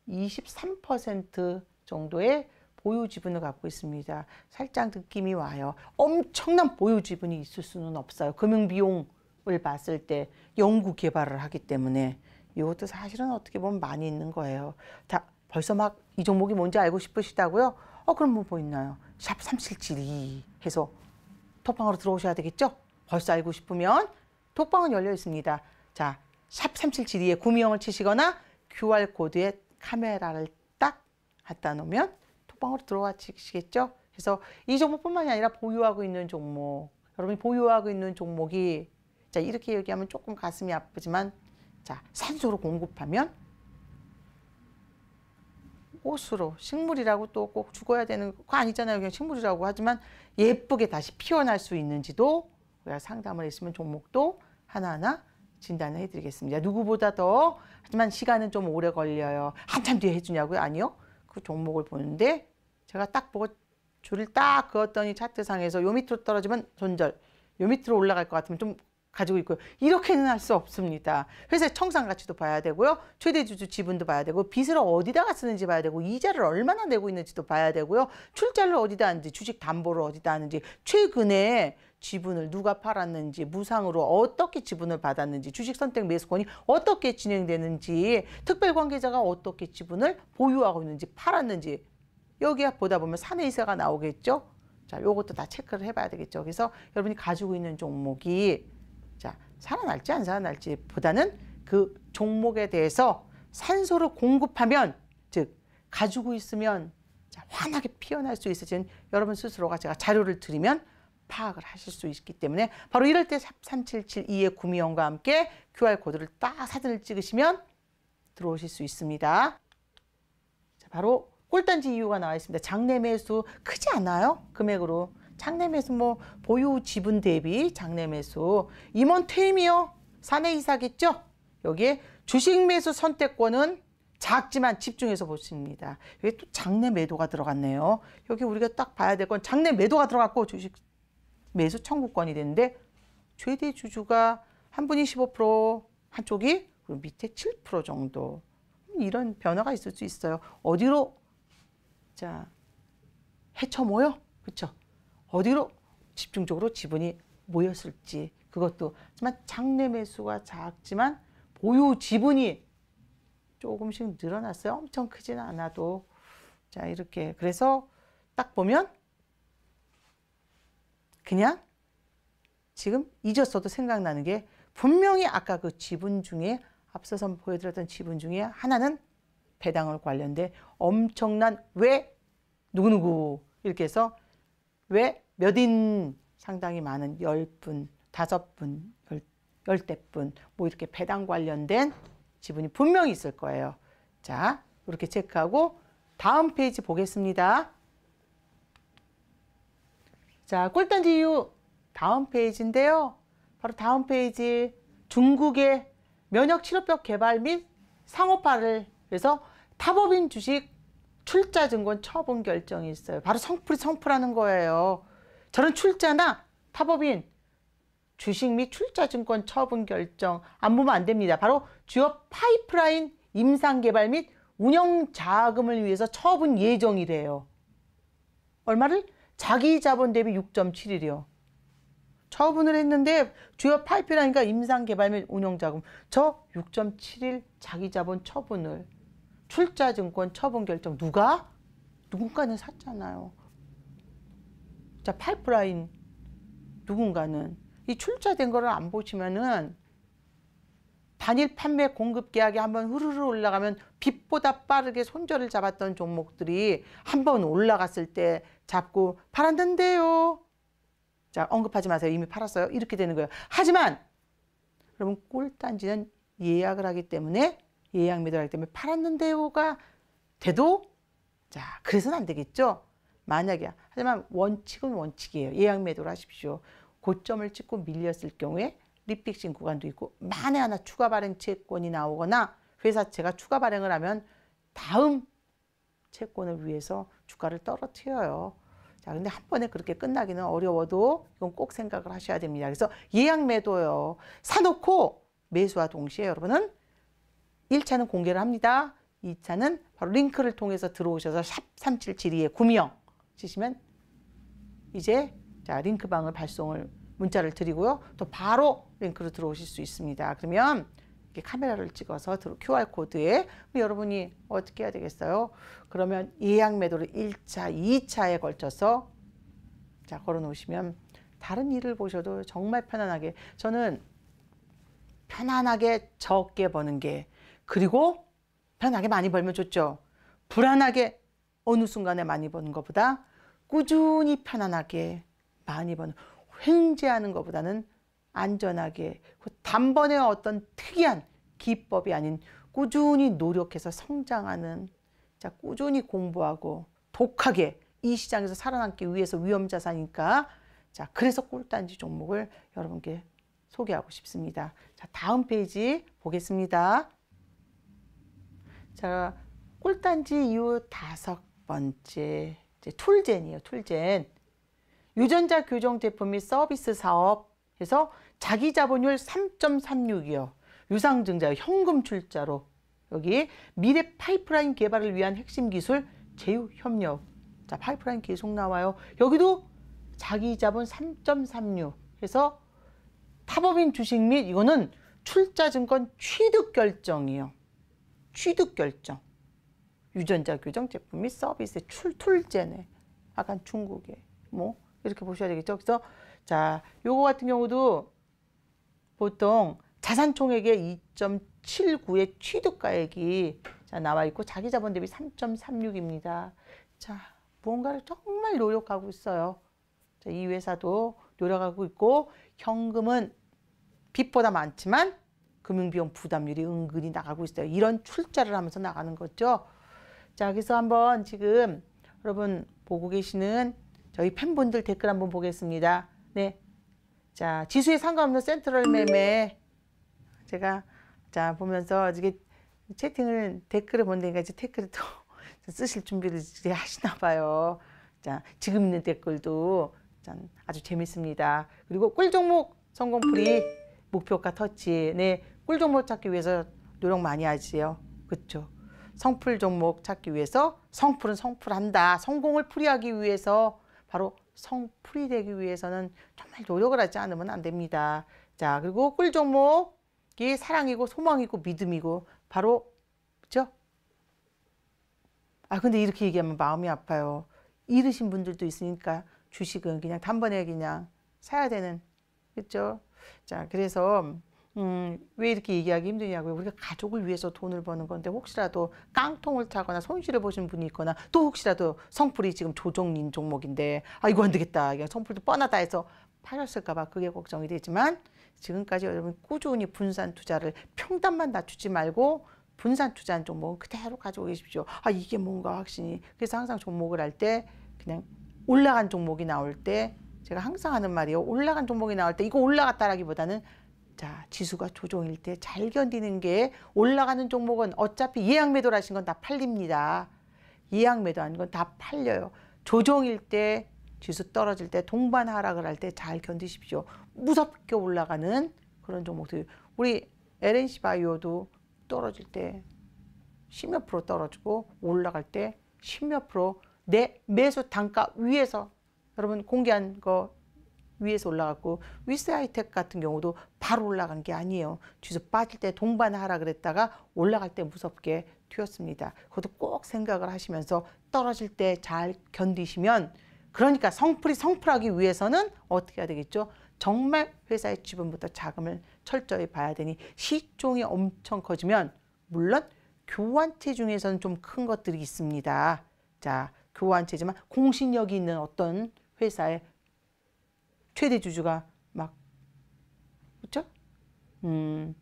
23% 정도의 보유 지분을 갖고 있습니다. 살짝 느낌이 와요. 엄청난 보유 지분이 있을 수는 없어요. 금융 비용을 봤을 때 연구 개발을 하기 때문에 이것도 사실은 어떻게 보면 많이 있는 거예요. 다 벌써 막 이 종목이 뭔지 알고 싶으시다고요? 어 그럼 뭐 보이나요? 뭐 샵3772 해서 톡방으로 들어오셔야 되겠죠? 벌써 알고 싶으면 톡방은 열려 있습니다. 자, 샵 3772에 구미형을 치시거나 QR코드에 카메라를 딱 갖다 놓으면 뻥으로 들어와시겠죠? 그래서 이 종목뿐만이 아니라 보유하고 있는 종목, 여러분이 보유하고 있는 종목이 자 이렇게 얘기하면 조금 가슴이 아프지만 자 산소로 공급하면 꽃으로 식물이라고 또 꼭 죽어야 되는 거 아니잖아요. 그냥 식물이라고 하지만 예쁘게 다시 피어날 수 있는지도 우리가 상담을 했으면 종목도 하나하나 진단을 해드리겠습니다. 누구보다 더 하지만 시간은 좀 오래 걸려요. 한참 뒤에 해주냐고요? 아니요. 그 종목을 보는데 제가 딱 보고 줄을 딱 그었더니 차트상에서 요 밑으로 떨어지면 손절, 요 밑으로 올라갈 것 같으면 좀 가지고 있고요. 이렇게는 할 수 없습니다. 회사의 청산 가치도 봐야 되고요. 최대 주주 지분도 봐야 되고 빚을 어디다가 쓰는지 봐야 되고 이자를 얼마나 내고 있는지도 봐야 되고요. 출자를 어디다 하는지 주식 담보를 어디다 하는지 최근에 지분을 누가 팔았는지 무상으로 어떻게 지분을 받았는지 주식 선택 매수권이 어떻게 진행되는지 특별 관계자가 어떻게 지분을 보유하고 있는지 팔았는지 여기 보다 보면 3의 2사가 나오겠죠. 자, 요것도 다 체크를 해봐야 되겠죠. 그래서 여러분이 가지고 있는 종목이 자, 살아날지 안 살아날지 보다는 그 종목에 대해서 산소를 공급하면 즉 가지고 있으면 자, 환하게 피어날 수 있으신 여러분 스스로가 제가 자료를 드리면 파악을 하실 수 있기 때문에 바로 이럴 때 3772의 구미원과 함께 QR코드를 딱 사진을 찍으시면 들어오실 수 있습니다. 자, 바로 꼴단지 이유가 나와 있습니다. 장내 매수 크지 않아요? 금액으로. 장내 매수 뭐 보유 지분 대비 장내 매수. 임원 퇴임이요. 사내 이사겠죠? 여기에 주식 매수 선택권은 작지만 집중해서 보십니다. 여기 또 장내 매도가 들어갔네요. 여기 우리가 딱 봐야 될 건 장내 매도가 들어갔고 주식 매수 청구권이 됐는데 최대 주주가 한 분이 15% 한쪽이 그리고 밑에 7% 정도 이런 변화가 있을 수 있어요. 어디로 자, 해쳐 모여. 그렇 어디로 집중적으로 지분이 모였을지 그것도 하지만 장내 매수가 작지만 보유 지분이 조금씩 늘어났어요. 엄청 크진 않아도 자 이렇게 그래서 딱 보면 그냥 지금 잊었어도 생각나는 게 분명히 아까 그 지분 중에 앞서서 보여드렸던 지분 중에 하나는 배당을 관련돼 엄청난 왜 누구누구 이렇게 해서 왜 몇 인 상당히 많은 열 분 다섯 분 열대 분 뭐 이렇게 배당 관련된 지분이 분명히 있을 거예요. 자, 이렇게 체크하고 다음 페이지 보겠습니다. 자, 꿀단지 이유 다음 페이지인데요. 바로 다음 페이지 중국의 면역 치료법 개발 및 상업화를 그래서 타법인 주식 출자 증권 처분 결정이 있어요. 바로 성풀이 성풀하는 거예요. 저는 출자나 타법인 주식 및 출자 증권 처분 결정 안 보면 안 됩니다. 바로 주요 파이프라인 임상 개발 및 운영 자금을 위해서 처분 예정이래요. 얼마를? 자기 자본 대비 6 7이요 처분을 했는데 주요 파이프라인과 임상 개발 및 운영 자금 저6 7 1 자기 자본 처분을 출자증권 처분 결정 누가? 누군가는 샀잖아요. 자 파이프라인 누군가는 이 출자된 거를 안 보시면은 단일 판매 공급 계약이 한번 후루루 올라가면 빛보다 빠르게 손절을 잡았던 종목들이 한번 올라갔을 때 잡고 팔았는데요. 자 언급하지 마세요. 이미 팔았어요. 이렇게 되는 거예요. 하지만 여러분 꼴단지는 예약을 하기 때문에 예약매도하기 때문에 팔았는데요가 돼도 자 그래서는 안 되겠죠. 만약에 하지만 원칙은 원칙이에요. 예약매도를 하십시오. 고점을 찍고 밀렸을 경우에 리픽싱 구간도 있고 만에 하나 추가 발행 채권이 나오거나 회사채가 추가 발행을 하면 다음 채권을 위해서 주가를 떨어뜨려요. 자, 근데 한 번에 그렇게 끝나기는 어려워도 이건 꼭 생각을 하셔야 됩니다. 그래서 예약 매도요. 사놓고 매수와 동시에 여러분은 1차는 공개를 합니다. 2차는 바로 링크를 통해서 들어오셔서 샵 3772에 구명 치시면 이제 자 링크방을 발송을 문자를 드리고요. 또 바로 링크로 들어오실 수 있습니다. 그러면 이렇게 카메라를 찍어서 QR코드에 여러분이 어떻게 해야 되겠어요? 그러면 예약 매도를 1차, 2차에 걸쳐서 자 걸어 놓으시면 다른 일을 보셔도 정말 편안하게 저는 편안하게 적게 버는 게 그리고 편하게 많이 벌면 좋죠. 불안하게 어느 순간에 많이 버는 것보다 꾸준히 편안하게 많이 버는 횡재하는 것보다는 안전하게 그 단번에 어떤 특이한 기법이 아닌 꾸준히 노력해서 성장하는 자 꾸준히 공부하고 독하게 이 시장에서 살아남기 위해서 위험자산이니까 자 그래서 꿀단지 종목을 여러분께 소개하고 싶습니다. 자 다음 페이지 보겠습니다. 자, 꼴단지 이후 다섯 번째 이제 툴젠이에요. 툴젠. 유전자 교정 제품 및 서비스 사업에서 자기 자본율 3.36이요. 유상증자 현금 출자로 여기 미래 파이프라인 개발을 위한 핵심 기술 제휴 협력. 자, 파이프라인 계속 나와요. 여기도 자기 자본 3.36 해서 타법인 주식 및 이거는 출자증권 취득 결정이요. 취득 결정. 유전자 교정 제품 및 서비스 출 툴제네. 약간 중국에 뭐 이렇게 보셔야 되겠죠. 그래서 자, 요거 같은 경우도 보통 자산 총액의 2.79의 취득가액이 자, 나와 있고 자기 자본 대비 3.36입니다. 자, 무언가를 정말 노력하고 있어요. 자, 이 회사도 노력하고 있고 현금은 빚보다 많지만 금융비용 부담률이 은근히 나가고 있어요. 이런 출자를 하면서 나가는 거죠. 자, 그래서 한번 지금 여러분 보고 계시는 저희 팬분들 댓글 한번 보겠습니다. 네. 자, 지수에 상관없는 센트럴 매매. 제가 자, 보면서 이게 채팅을 댓글을 본다니까 이제 댓글을 또 쓰실 준비를 이제 하시나 봐요. 자, 지금 있는 댓글도 아주 재밌습니다. 그리고 꿀 종목 성공 풀이 목표가 터치. 네. 꿀 종목 찾기 위해서 노력 많이 하지요. 그렇죠. 성풀 종목 찾기 위해서 성풀은 성풀한다. 성공을 풀이하기 위해서 바로 성풀이 되기 위해서는 정말 노력을 하지 않으면 안 됩니다. 자 그리고 꿀 종목이 사랑이고 소망이고 믿음이고 바로 그죠? 아 근데 이렇게 얘기하면 마음이 아파요. 잃으신 분들도 있으니까 주식은 그냥 단번에 그냥 사야 되는 그렇죠? 자 그래서 음, 왜 이렇게 얘기하기 힘드냐고요. 우리가 가족을 위해서 돈을 버는 건데 혹시라도 깡통을 타거나 손실을 보신 분이 있거나 또 혹시라도 성풀이 지금 조정인 종목인데 아 이거 안 되겠다. 그냥 성풀도 뻔하다 해서 팔렸을까 봐 그게 걱정이 되지만 지금까지 여러분 꾸준히 분산 투자를 평단만 낮추지 말고 분산 투자한 종목은 그대로 가지고 계십시오. 아 이게 뭔가 확신이. 그래서 항상 종목을 할 때 그냥 올라간 종목이 나올 때 제가 항상 하는 말이에요. 올라간 종목이 나올 때 이거 올라갔다라기보다는 자, 지수가 조정일 때 잘 견디는 게 올라가는 종목은 어차피 예약 매도를 하신 건 다 팔립니다. 예약 매도한 건 다 팔려요. 조정일 때 지수 떨어질 때 동반 하락을 할 때 잘 견디십시오. 무섭게 올라가는 그런 종목들. 우리 LNC 바이오도 떨어질 때 십 몇 프로 떨어지고 올라갈 때 십 몇 프로 내 매수 단가 위에서 여러분 공개한 거 위에서 올라갔고 위스하이텍 같은 경우도 바로 올라간 게 아니에요. 뒤에서 빠질 때 동반하라 그랬다가 올라갈 때 무섭게 튀었습니다. 그것도 꼭 생각을 하시면서 떨어질 때 잘 견디시면 그러니까 성풀이 성풀하기 위해서는 어떻게 해야 되겠죠? 정말 회사의 지분부터 자금을 철저히 봐야 되니 시총이 엄청 커지면 물론 교환체 중에서는 좀 큰 것들이 있습니다. 자, 교환체지만 공신력이 있는 어떤 회사의 최대 주주가 막 그렇죠? 음,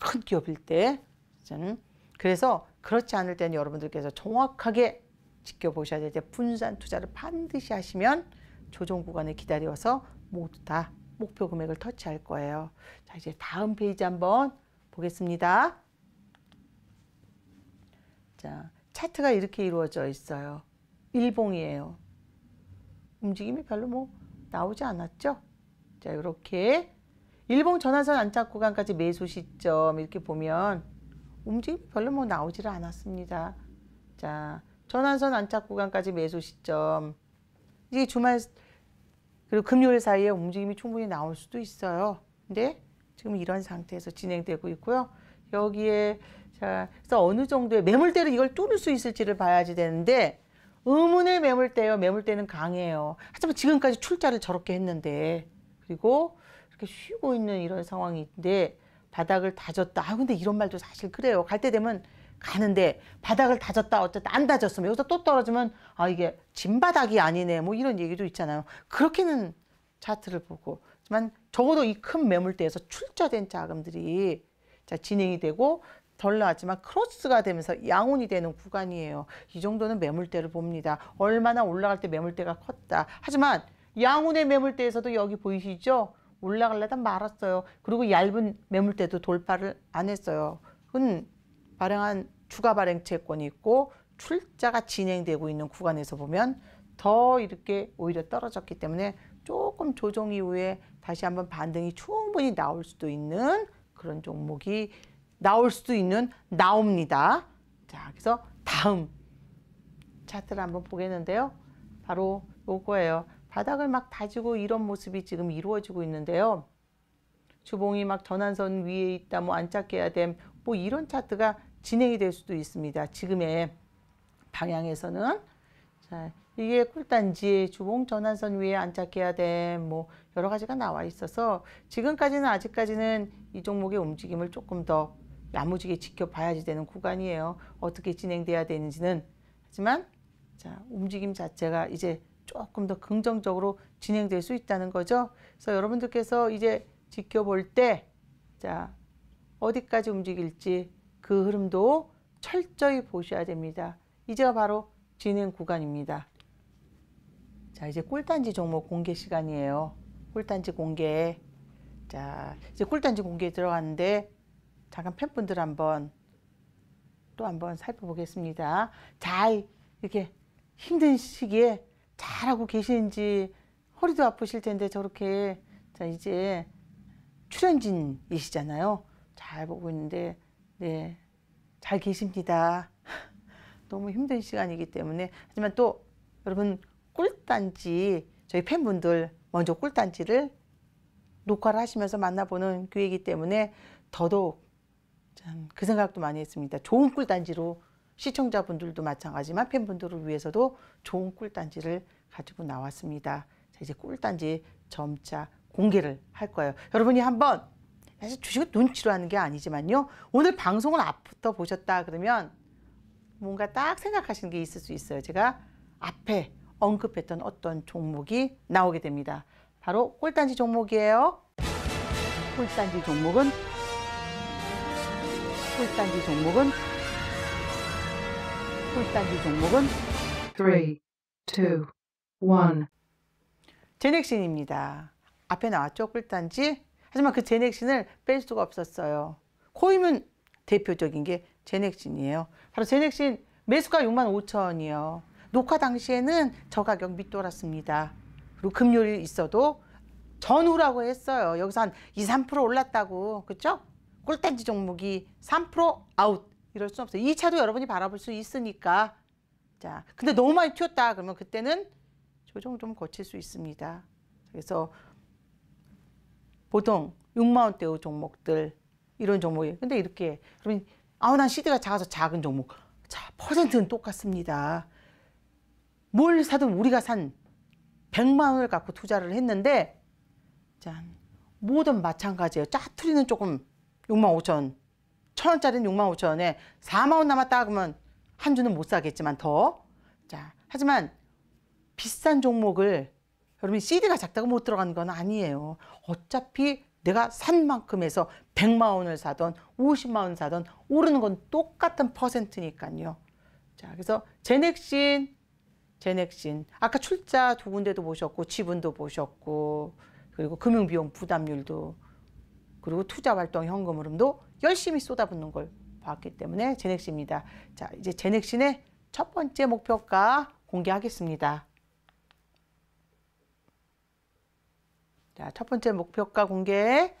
큰 기업일 때 저는 그래서 그렇지 않을 때는 여러분들께서 정확하게 지켜보셔야 되는 분산 투자를 반드시 하시면 조정 구간을 기다려서 모두 다 목표 금액을 터치할 거예요. 자 이제 다음 페이지 한번 보겠습니다. 자 차트가 이렇게 이루어져 있어요. 일봉이에요. 움직임이 별로 뭐 나오지 않았죠? 자, 이렇게 일봉 전환선 안착 구간까지 매수 시점 이렇게 보면 움직임이 별로 뭐 나오지를 않았습니다. 자, 전환선 안착 구간까지 매수 시점 이게 주말 그리고 금요일 사이에 움직임이 충분히 나올 수도 있어요. 근데 지금 이런 상태에서 진행되고 있고요. 여기에 자, 그래서 어느 정도의 매물대로 이걸 뚫을 수 있을지를 봐야지 되는데 의문의 매물대요. 매물대는 강해요. 하지만 지금까지 출자를 저렇게 했는데 그리고 이렇게 쉬고 있는 이런 상황인데 바닥을 다졌다. 아 근데 이런 말도 사실 그래요. 갈 때 되면 가는데 바닥을 다졌다 어쨌든 안 다졌으면 여기서 또 떨어지면 아 이게 진바닥이 아니네 뭐 이런 얘기도 있잖아요. 그렇게는 차트를 보고 하지만 적어도 이 큰 매물대에서 출자된 자금들이 자 진행이 되고 덜 나왔지만 크로스가 되면서 양운이 되는 구간이에요. 이 정도는 매물대를 봅니다. 얼마나 올라갈 때 매물대가 컸다. 하지만 양운의 매물대에서도 여기 보이시죠? 올라갈려다 말았어요. 그리고 얇은 매물대도 돌파를 안 했어요. 은 발행한 추가 발행 채권이 있고 출자가 진행되고 있는 구간에서 보면 더 이렇게 오히려 떨어졌기 때문에 조금 조정 이후에 다시 한번 반등이 충분히 나올 수도 있는 그런 종목이 나올 수도 있는 나옵니다. 자, 그래서 다음 차트를 한번 보겠는데요. 바로 요거예요. 바닥을 막 다지고 이런 모습이 지금 이루어지고 있는데요. 주봉이 막 전환선 위에 있다, 뭐 안착해야 됨, 뭐 이런 차트가 진행이 될 수도 있습니다. 지금의 방향에서는. 자, 이게 꿀단지, 주봉 전환선 위에 안착해야 됨, 뭐 여러 가지가 나와 있어서 지금까지는 아직까지는 이 종목의 움직임을 조금 더 야무지게 지켜봐야지 되는 구간이에요. 어떻게 진행돼야 되는지는 하지만 자 움직임 자체가 이제 조금 더 긍정적으로 진행될 수 있다는 거죠. 그래서 여러분들께서 이제 지켜볼 때자 어디까지 움직일지 그 흐름도 철저히 보셔야 됩니다. 이제가 바로 진행 구간입니다. 자 이제 꿀단지 종목 공개 시간이에요. 꿀단지 공개. 자 이제 꿀단지 공개에 들어갔는데 잠깐 팬분들 한번 또 한번 살펴보겠습니다. 잘 이렇게 힘든 시기에 잘하고 계시는지 허리도 아프실 텐데 저렇게 자 이제 출연진이시잖아요. 잘 보고 있는데 네잘 계십니다. 너무 힘든 시간이기 때문에 하지만 또 여러분 꿀단지 저희 팬분들 먼저 꿀단지를 녹화를 하시면서 만나보는 기회이기 때문에 더더욱 그 생각도 많이 했습니다. 좋은 꿀단지로 시청자분들도 마찬가지만 팬분들을 위해서도 좋은 꿀단지를 가지고 나왔습니다. 자, 이제 꿀단지 점차 공개를 할 거예요. 여러분이 한번 사실 주식을 눈치로 하는 게 아니지만요. 오늘 방송을 앞부터 보셨다 그러면 뭔가 딱 생각하시는 게 있을 수 있어요. 제가 앞에 언급했던 어떤 종목이 나오게 됩니다. 바로 꿀단지 종목이에요. 꿀단지 종목은 풀단지 종목은 풀단지 종목은 3, 2, 1 제넥신입니다. 앞에 나왔죠 풀단지 하지만 그 제넥신을 뺄 수가 없었어요. 코임은 대표적인 게 제넥신이에요. 바로 제넥신 매수가 6만 5천이요. 녹화 당시에는 저 가격 밑돌았습니다. 그리고 금요일 있어도 전후라고 했어요. 여기서 한 2, 3% 올랐다고. 그렇죠? 꿀딱지 종목이 3% 아웃 이럴 수 없어요. 2차도 여러분이 바라볼 수 있으니까 자 근데 너무 많이 튀었다 그러면 그때는 조정 좀 거칠 수 있습니다. 그래서 보통 6만원대의 종목들 이런 종목이 근데 이렇게 그러면 아우 난 시드가 작아서 작은 종목 자 퍼센트는 똑같습니다. 뭘 사든 우리가 산 100만 원을 갖고 투자를 했는데 짠 모든 마찬가지예요. 짜투리는 조금 6만 5천 천 원짜리는 6만 5천 원에 4만 원 남았다 그러면 한 주는 못 사겠지만 더. 자, 하지만 비싼 종목을 여러분 CD가 작다고 못 들어간 건 아니에요. 어차피 내가 산 만큼에서 100만 원을 사던 50만 원 사던 오르는 건 똑같은 퍼센트니까요. 자, 그래서 제넥신, 제넥신. 아까 출자 두 군데도 보셨고 지분도 보셨고 그리고 금융비용 부담률도 그리고 투자활동 현금 흐름도 열심히 쏟아붓는 걸 봤기 때문에 제넥신입니다. 자, 이제 제넥신의 첫 번째 목표가 공개하겠습니다. 자, 첫 번째 목표가 공개.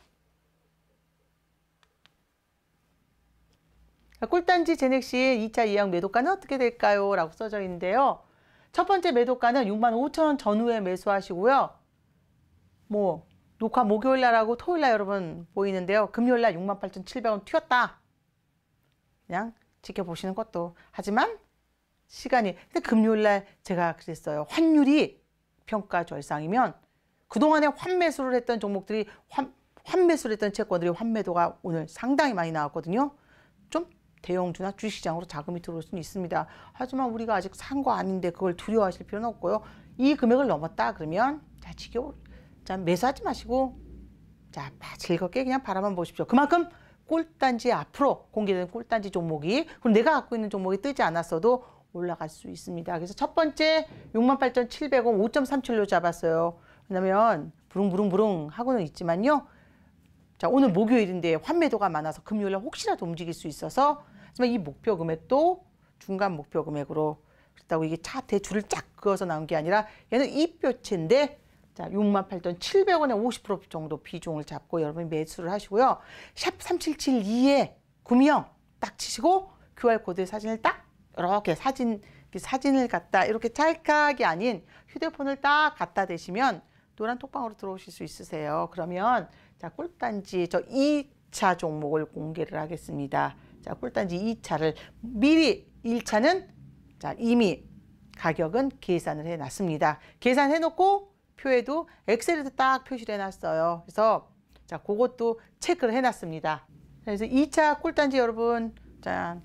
꿀단지 제넥신 2차 예약 매도가는 어떻게 될까요? 라고 써져 있는데요. 첫 번째 매도가는 6만 5천 원 전후에 매수하시고요. 뭐 녹화 목요일 날하고 토요일 날 여러분 보이는데요. 금요일 날 68,700원 튀었다. 그냥 지켜보시는 것도. 하지만 시간이 근데 금요일 날 제가 그랬어요. 환율이 평가 절상이면 그동안에 환매수를 했던 종목들이 환, 환매수를 했던 채권들이 환매도가 오늘 상당히 많이 나왔거든요. 좀 대형주나 주식시장으로 자금이 들어올 수는 있습니다. 하지만 우리가 아직 산 거 아닌데 그걸 두려워하실 필요는 없고요. 이 금액을 넘었다 그러면 자 지켜 자, 매수하지 마시고 자, 아, 즐겁게 그냥 바라만 보십시오. 그만큼 꼴단지 앞으로 공개되는 꼴단지 종목이 그럼 내가 갖고 있는 종목이 뜨지 않았어도 올라갈 수 있습니다. 그래서 첫 번째 68,700원 5.37로 잡았어요. 왜냐면 부릉부릉부릉 하고는 있지만요. 자 오늘 목요일인데 환매도가 많아서 금요일날 혹시라도 움직일 수 있어서 하지만 이 목표 금액도 중간 목표 금액으로 그렇다고 이게 차대에 줄을 쫙 그어서 나온 게 아니라 얘는 이뼈체인데 자, 6만 8천 700원에 50% 정도 비중을 잡고 여러분이 매수를 하시고요. 샵 3772에 구미형 딱 치시고 QR코드 사진을 딱 이렇게 사진, 사진을 갖다 이렇게 찰칵이 아닌 휴대폰을 딱 갖다 대시면 노란 톡방으로 들어오실 수 있으세요. 그러면 자, 꿀단지 저 2차 종목을 공개를 하겠습니다. 자, 꿀단지 2차를 미리 1차는 자, 이미 가격은 계산을 해 놨습니다. 계산해 놓고 표에도 엑셀에서딱 표시를 해놨어요. 그래서 자 그것도 체크를 해놨습니다. 그래서 2차 꿀단지 여러분 자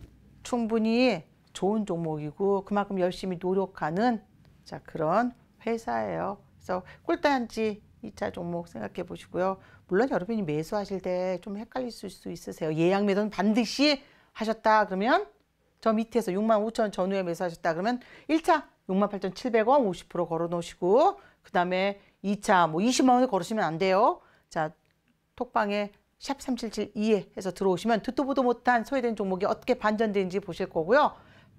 충분히 좋은 종목이고 그만큼 열심히 노력하는 자 그런 회사예요. 그래서 꿀단지 2차 종목 생각해 보시고요. 물론 여러분이 매수하실 때 좀 헷갈릴 수 있으세요. 예약 매도는 반드시 하셨다 그러면 저 밑에서 6 5 0 0원 전후에 매수하셨다 그러면 1차 68,700원 50% 걸어 놓으시고 그 다음에 2차 뭐 20만 원에 걸으시면 안 돼요. 자 톡방에 샵 3772에 해서 들어오시면 듣도 보도 못한 소외된 종목이 어떻게 반전되는지 보실 거고요.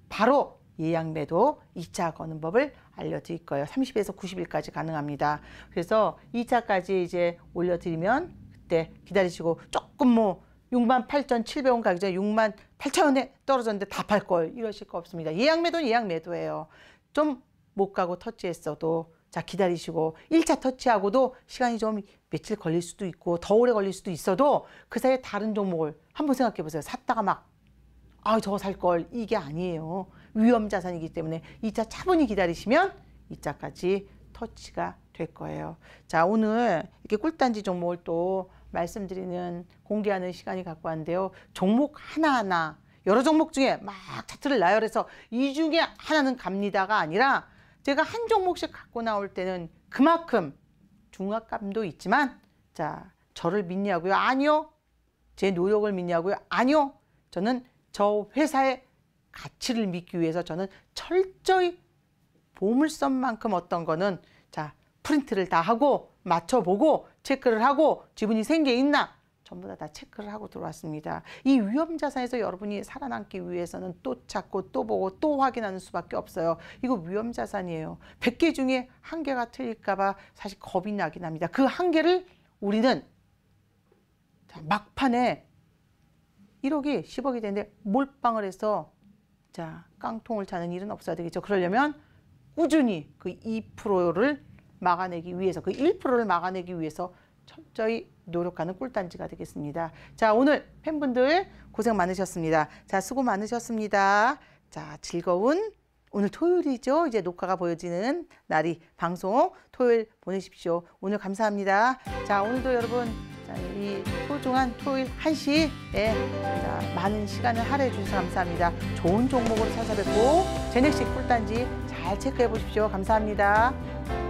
바로 예약 매도 2차 거는 법을 알려드릴 거예요. 30에서 90일까지 가능합니다. 그래서 2차까지 이제 올려드리면 그때 기다리시고 조금 뭐 6만 8,700원 가기 전에 6만 8천원에 떨어졌는데 다 팔걸 이러실 거 없습니다. 예약 매도는 예약 매도예요. 좀 못 가고 터치했어도 자, 기다리시고 1차 터치하고도 시간이 좀 며칠 걸릴 수도 있고 더 오래 걸릴 수도 있어도 그 사이에 다른 종목을 한번 생각해 보세요. 샀다가 막 아, 저거 살 걸. 이게 아니에요. 위험 자산이기 때문에 2차 차분히 기다리시면 2차까지 터치가 될 거예요. 자, 오늘 이렇게 꿀단지 종목을 또 말씀드리는 공개하는 시간이 갖고 왔는데요. 종목 하나하나 여러 종목 중에 막 차트를 나열해서 이 중에 하나는 갑니다가 아니라 제가 한 종목씩 갖고 나올 때는 그만큼 중압감도 있지만 자 저를 믿냐고요? 아니요. 제 노력을 믿냐고요? 아니요. 저는 저 회사의 가치를 믿기 위해서 저는 철저히 보물선만큼 어떤 거는 자 프린트를 다 하고 맞춰보고 체크를 하고 지분이 생겨 있나 전부 다, 다 체크를 하고 들어왔습니다. 이 위험 자산에서 여러분이 살아남기 위해서는 또 찾고 또 보고 또 확인하는 수밖에 없어요. 이거 위험 자산이에요. 100개 중에 한 개가 틀릴까 봐 사실 겁이 나긴 합니다. 그 한 개를 우리는 막판에 1억이 10억이 되는데 몰빵을 해서 자 깡통을 차는 일은 없어야 되겠죠. 그러려면 꾸준히 그 2%를 막아내기 위해서 그 1%를 막아내기 위해서 철저히 노력하는 꿀단지가 되겠습니다. 자, 오늘 팬분들 고생 많으셨습니다. 자, 수고 많으셨습니다. 자, 즐거운 오늘 토요일이죠. 이제 녹화가 보여지는 날이 방송 토요일 보내십시오. 오늘 감사합니다. 자, 오늘도 여러분 자, 이 소중한 토요일 한시에 자, 많은 시간을 할애해 주셔서 감사합니다. 좋은 종목으로 찾아뵙고 제넥식 꿀단지 잘 체크해 보십시오. 감사합니다.